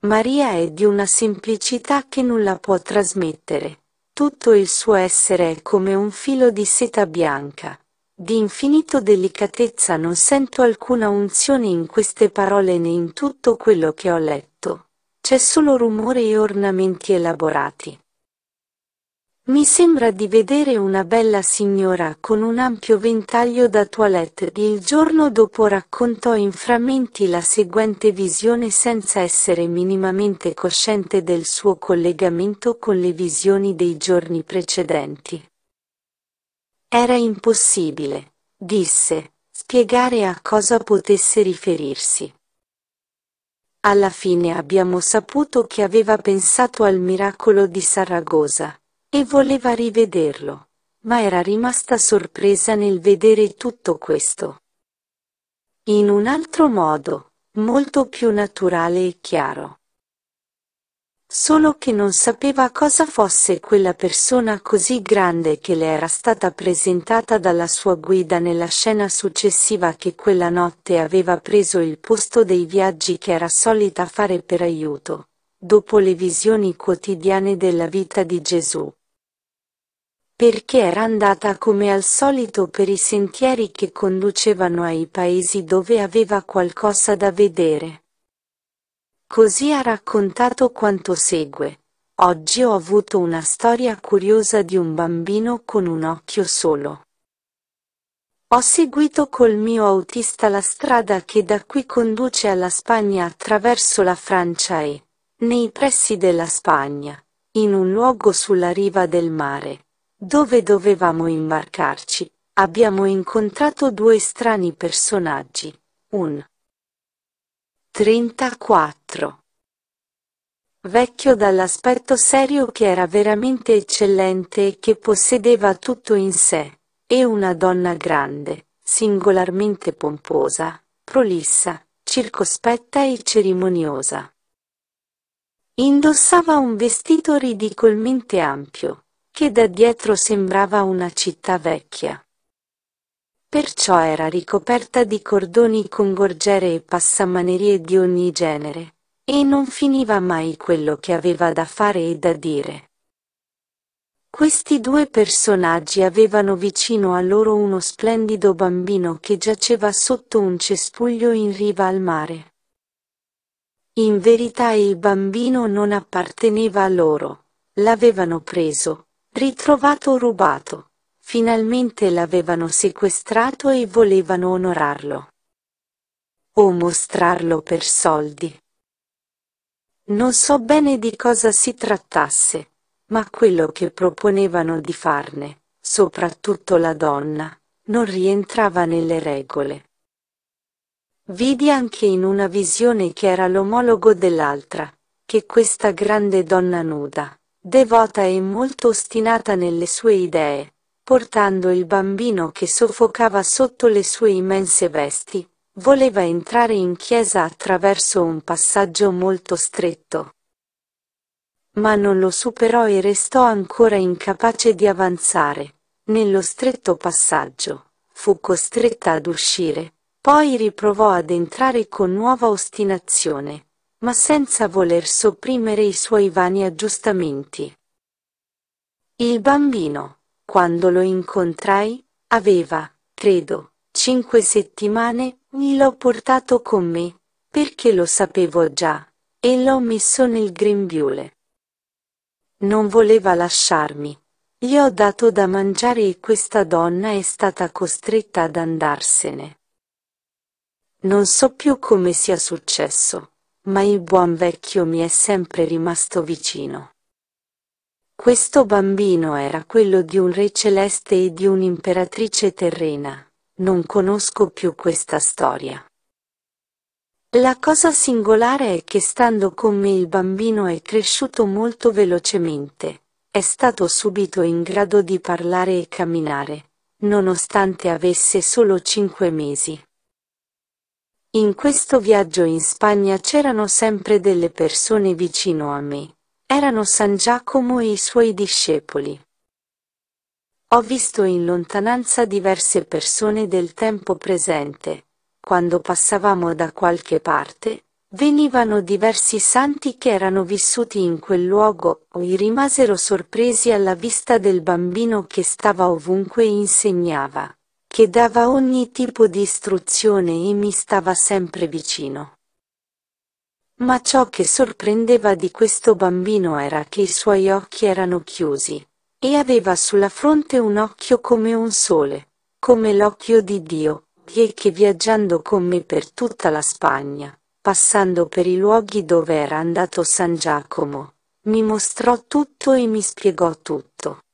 Maria è di una semplicità che nulla può trasmettere, tutto il suo essere è come un filo di seta bianca. Di infinito delicatezza non sento alcuna unzione in queste parole né in tutto quello che ho letto. C'è solo rumore e ornamenti elaborati. Mi sembra di vedere una bella signora con un ampio ventaglio da toilette. e Il giorno dopo raccontò in frammenti la seguente visione senza essere minimamente cosciente del suo collegamento con le visioni dei giorni precedenti. Era impossibile, disse, spiegare a cosa potesse riferirsi. Alla fine abbiamo saputo che aveva pensato al miracolo di Saragosa e voleva rivederlo, ma era rimasta sorpresa nel vedere tutto questo. In un altro modo, molto più naturale e chiaro solo che non sapeva cosa fosse quella persona così grande che le era stata presentata dalla sua guida nella scena successiva che quella notte aveva preso il posto dei viaggi che era solita fare per aiuto, dopo le visioni quotidiane della vita di Gesù. Perché era andata come al solito per i sentieri che conducevano ai paesi dove aveva qualcosa da vedere Così ha raccontato quanto segue. Oggi ho avuto una storia curiosa di un bambino con un occhio solo. Ho seguito col mio autista la strada che da qui conduce alla Spagna attraverso la Francia e, nei pressi della Spagna, in un luogo sulla riva del mare, dove dovevamo imbarcarci, abbiamo incontrato due strani personaggi, un 34. Vecchio dall'aspetto serio che era veramente eccellente e che possedeva tutto in sé, e una donna grande, singolarmente pomposa, prolissa, circospetta e cerimoniosa. Indossava un vestito ridicolmente ampio, che da dietro sembrava una città vecchia. Perciò era ricoperta di cordoni con gorgere e passamanerie di ogni genere, e non finiva mai quello che aveva da fare e da dire. Questi due personaggi avevano vicino a loro uno splendido bambino che giaceva sotto un cespuglio in riva al mare. In verità il bambino non apparteneva a loro, l'avevano preso, ritrovato rubato. Finalmente l'avevano sequestrato e volevano onorarlo. O mostrarlo per soldi. Non so bene di cosa si trattasse, ma quello che proponevano di farne, soprattutto la donna, non rientrava nelle regole. Vidi anche in una visione che era l'omologo dell'altra, che questa grande donna nuda, devota e molto ostinata nelle sue idee, portando il bambino che soffocava sotto le sue immense vesti, voleva entrare in chiesa attraverso un passaggio molto stretto. Ma non lo superò e restò ancora incapace di avanzare. Nello stretto passaggio, fu costretta ad uscire, poi riprovò ad entrare con nuova ostinazione, ma senza voler sopprimere i suoi vani aggiustamenti. Il bambino, quando lo incontrai, aveva, credo, cinque settimane, l'ho portato con me, perché lo sapevo già, e l'ho messo nel grembiule. Non voleva lasciarmi. Gli ho dato da mangiare e questa donna è stata costretta ad andarsene. Non so più come sia successo, ma il buon vecchio mi è sempre rimasto vicino. Questo bambino era quello di un re celeste e di un'imperatrice terrena. Non conosco più questa storia. La cosa singolare è che stando con me il bambino è cresciuto molto velocemente, è stato subito in grado di parlare e camminare, nonostante avesse solo cinque mesi. In questo viaggio in Spagna c'erano sempre delle persone vicino a me, erano San Giacomo e i suoi discepoli. Ho visto in lontananza diverse persone del tempo presente. Quando passavamo da qualche parte, venivano diversi santi che erano vissuti in quel luogo e rimasero sorpresi alla vista del bambino che stava ovunque e insegnava, che dava ogni tipo di istruzione e mi stava sempre vicino. Ma ciò che sorprendeva di questo bambino era che i suoi occhi erano chiusi, e aveva sulla fronte un occhio come un sole, come l'occhio di Dio, e che viaggiando con me per tutta la Spagna, passando per i luoghi dove era andato San Giacomo, mi mostrò tutto e mi spiegò tutto.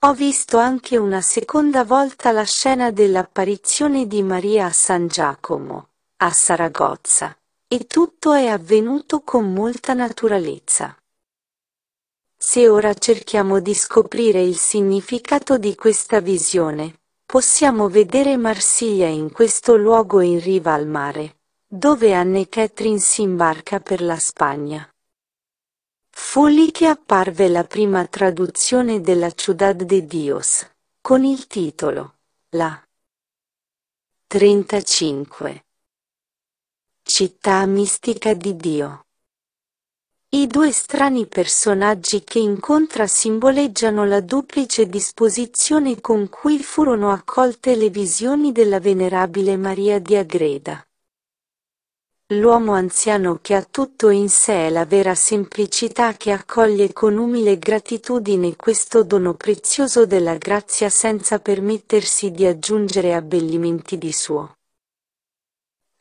Ho visto anche una seconda volta la scena dell'apparizione di Maria a San Giacomo, a Saragozza, e tutto è avvenuto con molta naturalezza. Se ora cerchiamo di scoprire il significato di questa visione, possiamo vedere Marsiglia in questo luogo in riva al mare, dove Anne Catherine si imbarca per la Spagna. Fu lì che apparve la prima traduzione della Ciudad de Dios, con il titolo La 35 città mistica di Dio. I due strani personaggi che incontra simboleggiano la duplice disposizione con cui furono accolte le visioni della venerabile Maria di Agreda. L'uomo anziano che ha tutto in sé è la vera semplicità che accoglie con umile gratitudine questo dono prezioso della grazia senza permettersi di aggiungere abbellimenti di suo.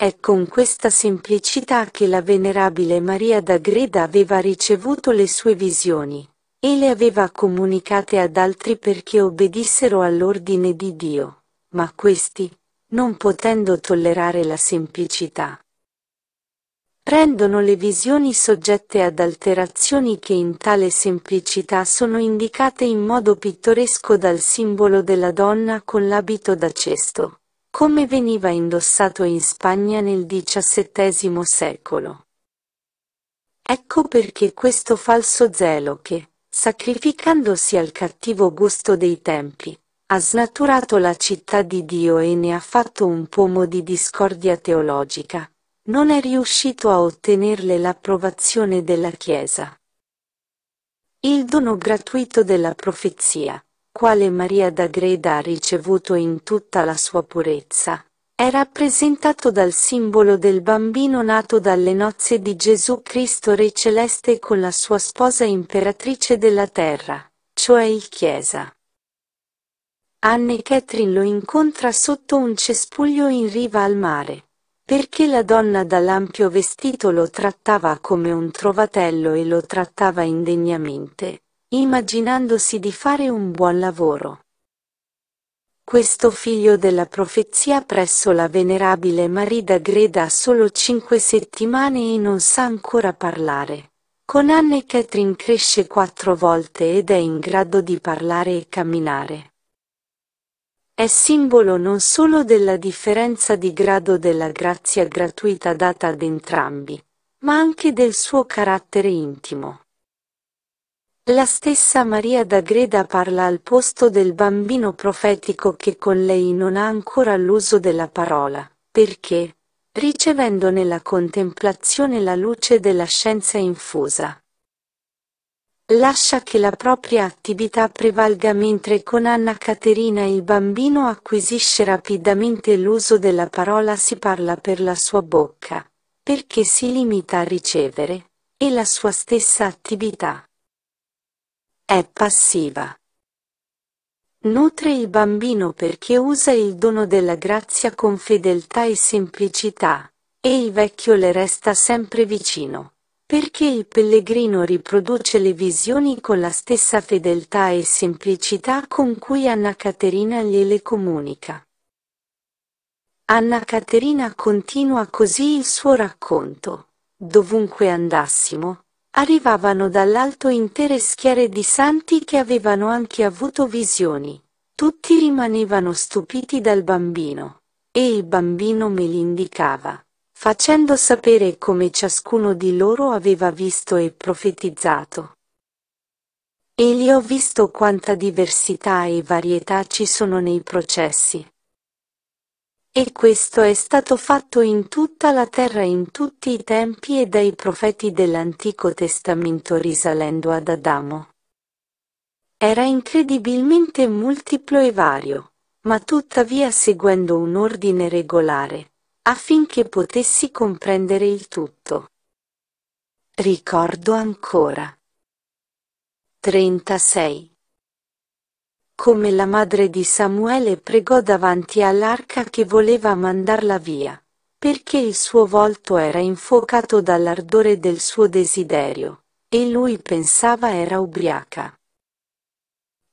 È con questa semplicità che la Venerabile Maria da Greda aveva ricevuto le sue visioni, e le aveva comunicate ad altri perché obbedissero all'ordine di Dio, ma questi, non potendo tollerare la semplicità, rendono le visioni soggette ad alterazioni che in tale semplicità sono indicate in modo pittoresco dal simbolo della donna con l'abito da cesto come veniva indossato in Spagna nel XVII secolo. Ecco perché questo falso zelo che, sacrificandosi al cattivo gusto dei tempi, ha snaturato la città di Dio e ne ha fatto un pomo di discordia teologica, non è riuscito a ottenerle l'approvazione della Chiesa. Il dono gratuito della profezia quale Maria da Greda ha ricevuto in tutta la sua purezza. È rappresentato dal simbolo del bambino nato dalle nozze di Gesù Cristo Re Celeste con la sua sposa imperatrice della terra, cioè il Chiesa. Anne Catherine lo incontra sotto un cespuglio in riva al mare. Perché la donna dall'ampio vestito lo trattava come un trovatello e lo trattava indegnamente, immaginandosi di fare un buon lavoro. Questo figlio della profezia presso la venerabile Marida Greda ha solo cinque settimane e non sa ancora parlare. Con Anne Catherine cresce quattro volte ed è in grado di parlare e camminare. È simbolo non solo della differenza di grado della grazia gratuita data ad entrambi, ma anche del suo carattere intimo. La stessa Maria da Greda parla al posto del bambino profetico che con lei non ha ancora l'uso della parola, perché, ricevendo nella contemplazione la luce della scienza infusa, lascia che la propria attività prevalga mentre con Anna Caterina il bambino acquisisce rapidamente l'uso della parola si parla per la sua bocca, perché si limita a ricevere, e la sua stessa attività. È passiva. Nutre il bambino perché usa il dono della grazia con fedeltà e semplicità, e il vecchio le resta sempre vicino, perché il pellegrino riproduce le visioni con la stessa fedeltà e semplicità con cui Anna Caterina gliele comunica. Anna Caterina continua così il suo racconto. Dovunque andassimo, Arrivavano dall'alto intere schiere di santi che avevano anche avuto visioni. Tutti rimanevano stupiti dal bambino. E il bambino me li indicava, facendo sapere come ciascuno di loro aveva visto e profetizzato. E lì ho visto quanta diversità e varietà ci sono nei processi. E questo è stato fatto in tutta la terra in tutti i tempi e dai profeti dell'Antico Testamento risalendo ad Adamo. Era incredibilmente multiplo e vario, ma tuttavia seguendo un ordine regolare, affinché potessi comprendere il tutto. Ricordo ancora. 36 come la madre di Samuele pregò davanti all'arca che voleva mandarla via, perché il suo volto era infuocato dall'ardore del suo desiderio, e lui pensava era ubriaca.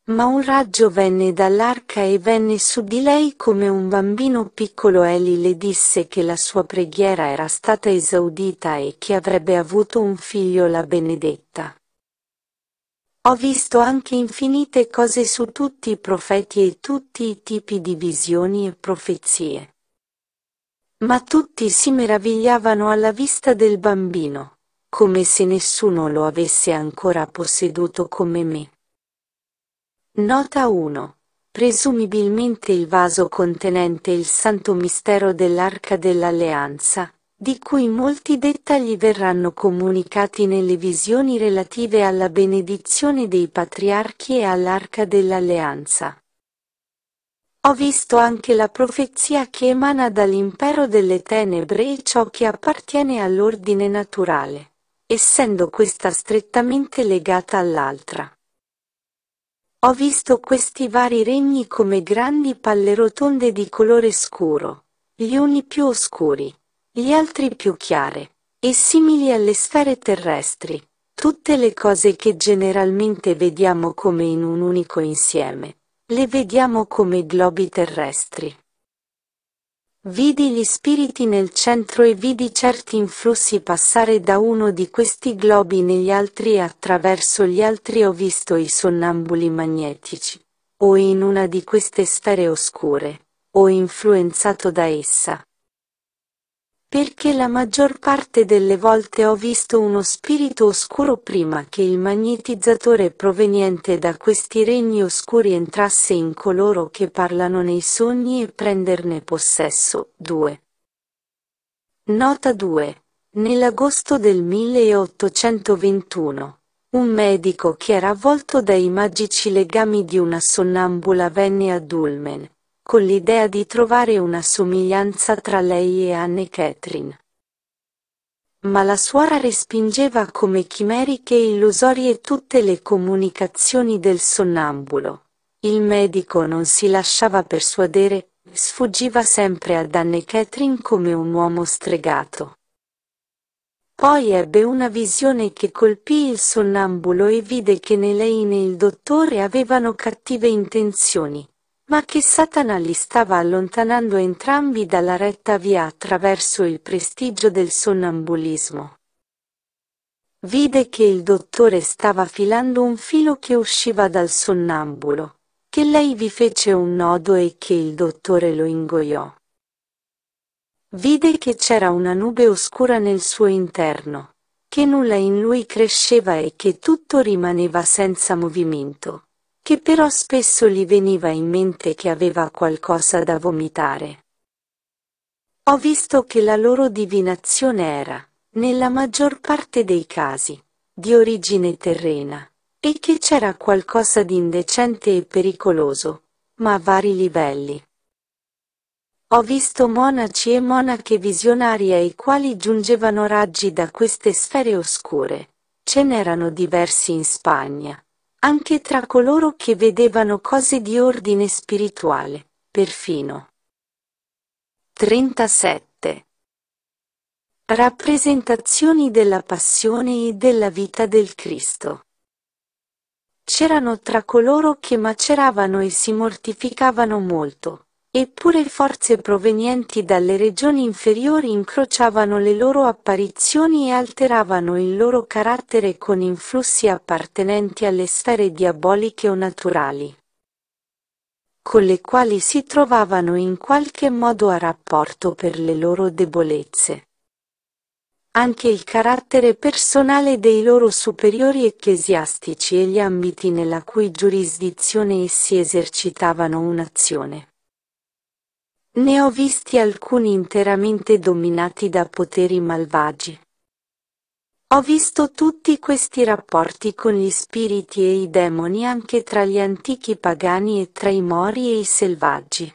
Ma un raggio venne dall'arca e venne su di lei come un bambino piccolo Eli le disse che la sua preghiera era stata esaudita e che avrebbe avuto un figlio la benedetta. Ho visto anche infinite cose su tutti i profeti e tutti i tipi di visioni e profezie. Ma tutti si meravigliavano alla vista del bambino, come se nessuno lo avesse ancora posseduto come me. Nota 1. Presumibilmente il vaso contenente il santo mistero dell'arca dell'alleanza, di cui molti dettagli verranno comunicati nelle visioni relative alla benedizione dei patriarchi e all'arca dell'alleanza. Ho visto anche la profezia che emana dall'impero delle tenebre e ciò che appartiene all'ordine naturale, essendo questa strettamente legata all'altra. Ho visto questi vari regni come grandi palle rotonde di colore scuro, gli uni più oscuri, gli altri più chiare e simili alle sfere terrestri, tutte le cose che generalmente vediamo come in un unico insieme, le vediamo come globi terrestri. Vidi gli spiriti nel centro e vidi certi influssi passare da uno di questi globi negli altri e attraverso gli altri ho visto i sonnambuli magnetici, o in una di queste sfere oscure, o influenzato da essa, perché la maggior parte delle volte ho visto uno spirito oscuro prima che il magnetizzatore proveniente da questi regni oscuri entrasse in coloro che parlano nei sogni e prenderne possesso. 2. Nota 2. Nell'agosto del 1821, un medico che era avvolto dai magici legami di una sonnambula venne a Dulmen, con l'idea di trovare una somiglianza tra lei e Anne Catherine. Ma la suora respingeva come chimeriche e illusorie tutte le comunicazioni del sonnambulo. Il medico non si lasciava persuadere, sfuggiva sempre ad Anne Catherine come un uomo stregato. Poi ebbe una visione che colpì il sonnambulo e vide che né lei né il dottore avevano cattive intenzioni, ma che Satana li stava allontanando entrambi dalla retta via attraverso il prestigio del sonnambulismo. Vide che il dottore stava filando un filo che usciva dal sonnambulo, che lei vi fece un nodo e che il dottore lo ingoiò. Vide che c'era una nube oscura nel suo interno, che nulla in lui cresceva e che tutto rimaneva senza movimento che però spesso gli veniva in mente che aveva qualcosa da vomitare. Ho visto che la loro divinazione era, nella maggior parte dei casi, di origine terrena, e che c'era qualcosa di indecente e pericoloso, ma a vari livelli. Ho visto monaci e monache visionari ai quali giungevano raggi da queste sfere oscure. Ce n'erano diversi in Spagna, anche tra coloro che vedevano cose di ordine spirituale, perfino. 37. Rappresentazioni della passione e della vita del Cristo. C'erano tra coloro che maceravano e si mortificavano molto, Eppure forze provenienti dalle regioni inferiori incrociavano le loro apparizioni e alteravano il loro carattere con influssi appartenenti alle sfere diaboliche o naturali, con le quali si trovavano in qualche modo a rapporto per le loro debolezze. Anche il carattere personale dei loro superiori ecclesiastici e gli ambiti nella cui giurisdizione essi esercitavano un'azione ne ho visti alcuni interamente dominati da poteri malvagi. Ho visto tutti questi rapporti con gli spiriti e i demoni anche tra gli antichi pagani e tra i mori e i selvaggi.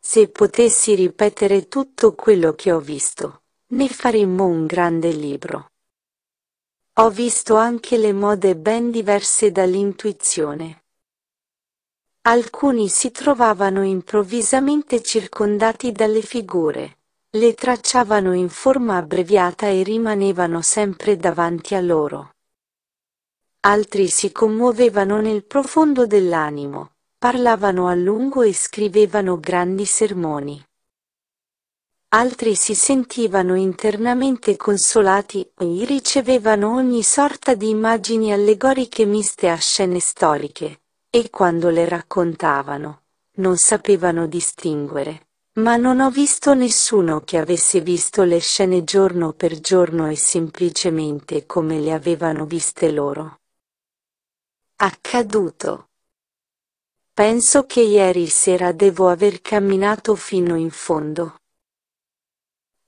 Se potessi ripetere tutto quello che ho visto, ne faremmo un grande libro. Ho visto anche le mode ben diverse dall'intuizione. Alcuni si trovavano improvvisamente circondati dalle figure. Le tracciavano in forma abbreviata e rimanevano sempre davanti a loro. Altri si commuovevano nel profondo dell'animo, parlavano a lungo e scrivevano grandi sermoni. Altri si sentivano internamente consolati e ricevevano ogni sorta di immagini allegoriche miste a scene storiche e quando le raccontavano, non sapevano distinguere. Ma non ho visto nessuno che avesse visto le scene giorno per giorno e semplicemente come le avevano viste loro. Accaduto. Penso che ieri sera devo aver camminato fino in fondo.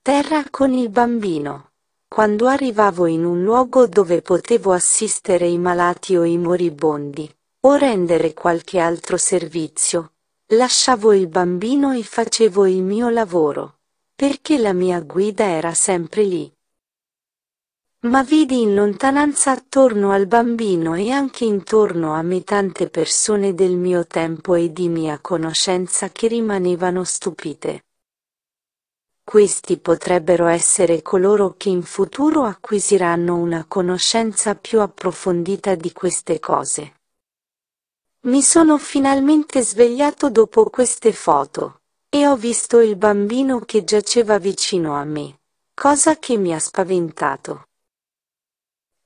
Terra con il bambino. Quando arrivavo in un luogo dove potevo assistere i malati o i moribondi, o rendere qualche altro servizio. Lasciavo il bambino e facevo il mio lavoro, perché la mia guida era sempre lì. Ma vidi in lontananza attorno al bambino e anche intorno a me tante persone del mio tempo e di mia conoscenza che rimanevano stupite. Questi potrebbero essere coloro che in futuro acquisiranno una conoscenza più approfondita di queste cose. Mi sono finalmente svegliato dopo queste foto. E ho visto il bambino che giaceva vicino a me. Cosa che mi ha spaventato.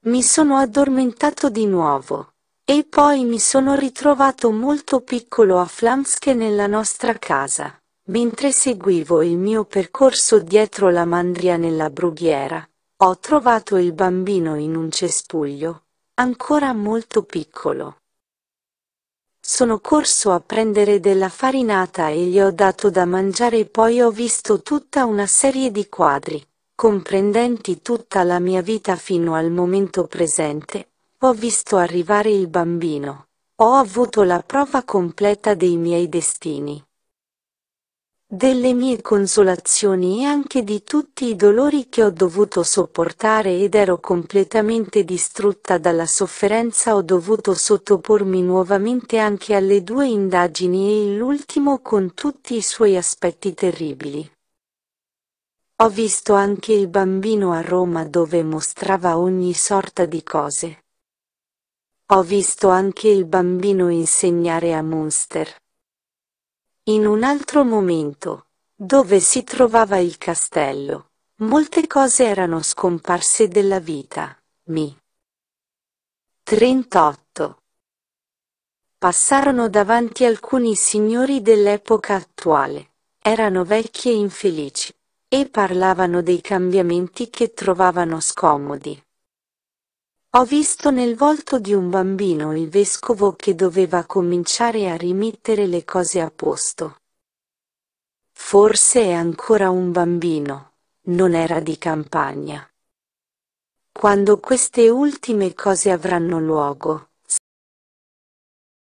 Mi sono addormentato di nuovo. E poi mi sono ritrovato molto piccolo a Flamske nella nostra casa, mentre seguivo il mio percorso dietro la mandria nella brughiera. Ho trovato il bambino in un cespuglio, ancora molto piccolo. Sono corso a prendere della farinata e gli ho dato da mangiare e poi ho visto tutta una serie di quadri, comprendenti tutta la mia vita fino al momento presente, ho visto arrivare il bambino. Ho avuto la prova completa dei miei destini delle mie consolazioni e anche di tutti i dolori che ho dovuto sopportare ed ero completamente distrutta dalla sofferenza ho dovuto sottopormi nuovamente anche alle due indagini e l'ultimo con tutti i suoi aspetti terribili. Ho visto anche il bambino a Roma dove mostrava ogni sorta di cose. Ho visto anche il bambino insegnare a Munster. In un altro momento, dove si trovava il castello, molte cose erano scomparse della vita. Mi. 38. Passarono davanti alcuni signori dell'epoca attuale. Erano vecchi e infelici, e parlavano dei cambiamenti che trovavano scomodi. Ho visto nel volto di un bambino il vescovo che doveva cominciare a rimettere le cose a posto. Forse è ancora un bambino, non era di campagna. Quando queste ultime cose avranno luogo,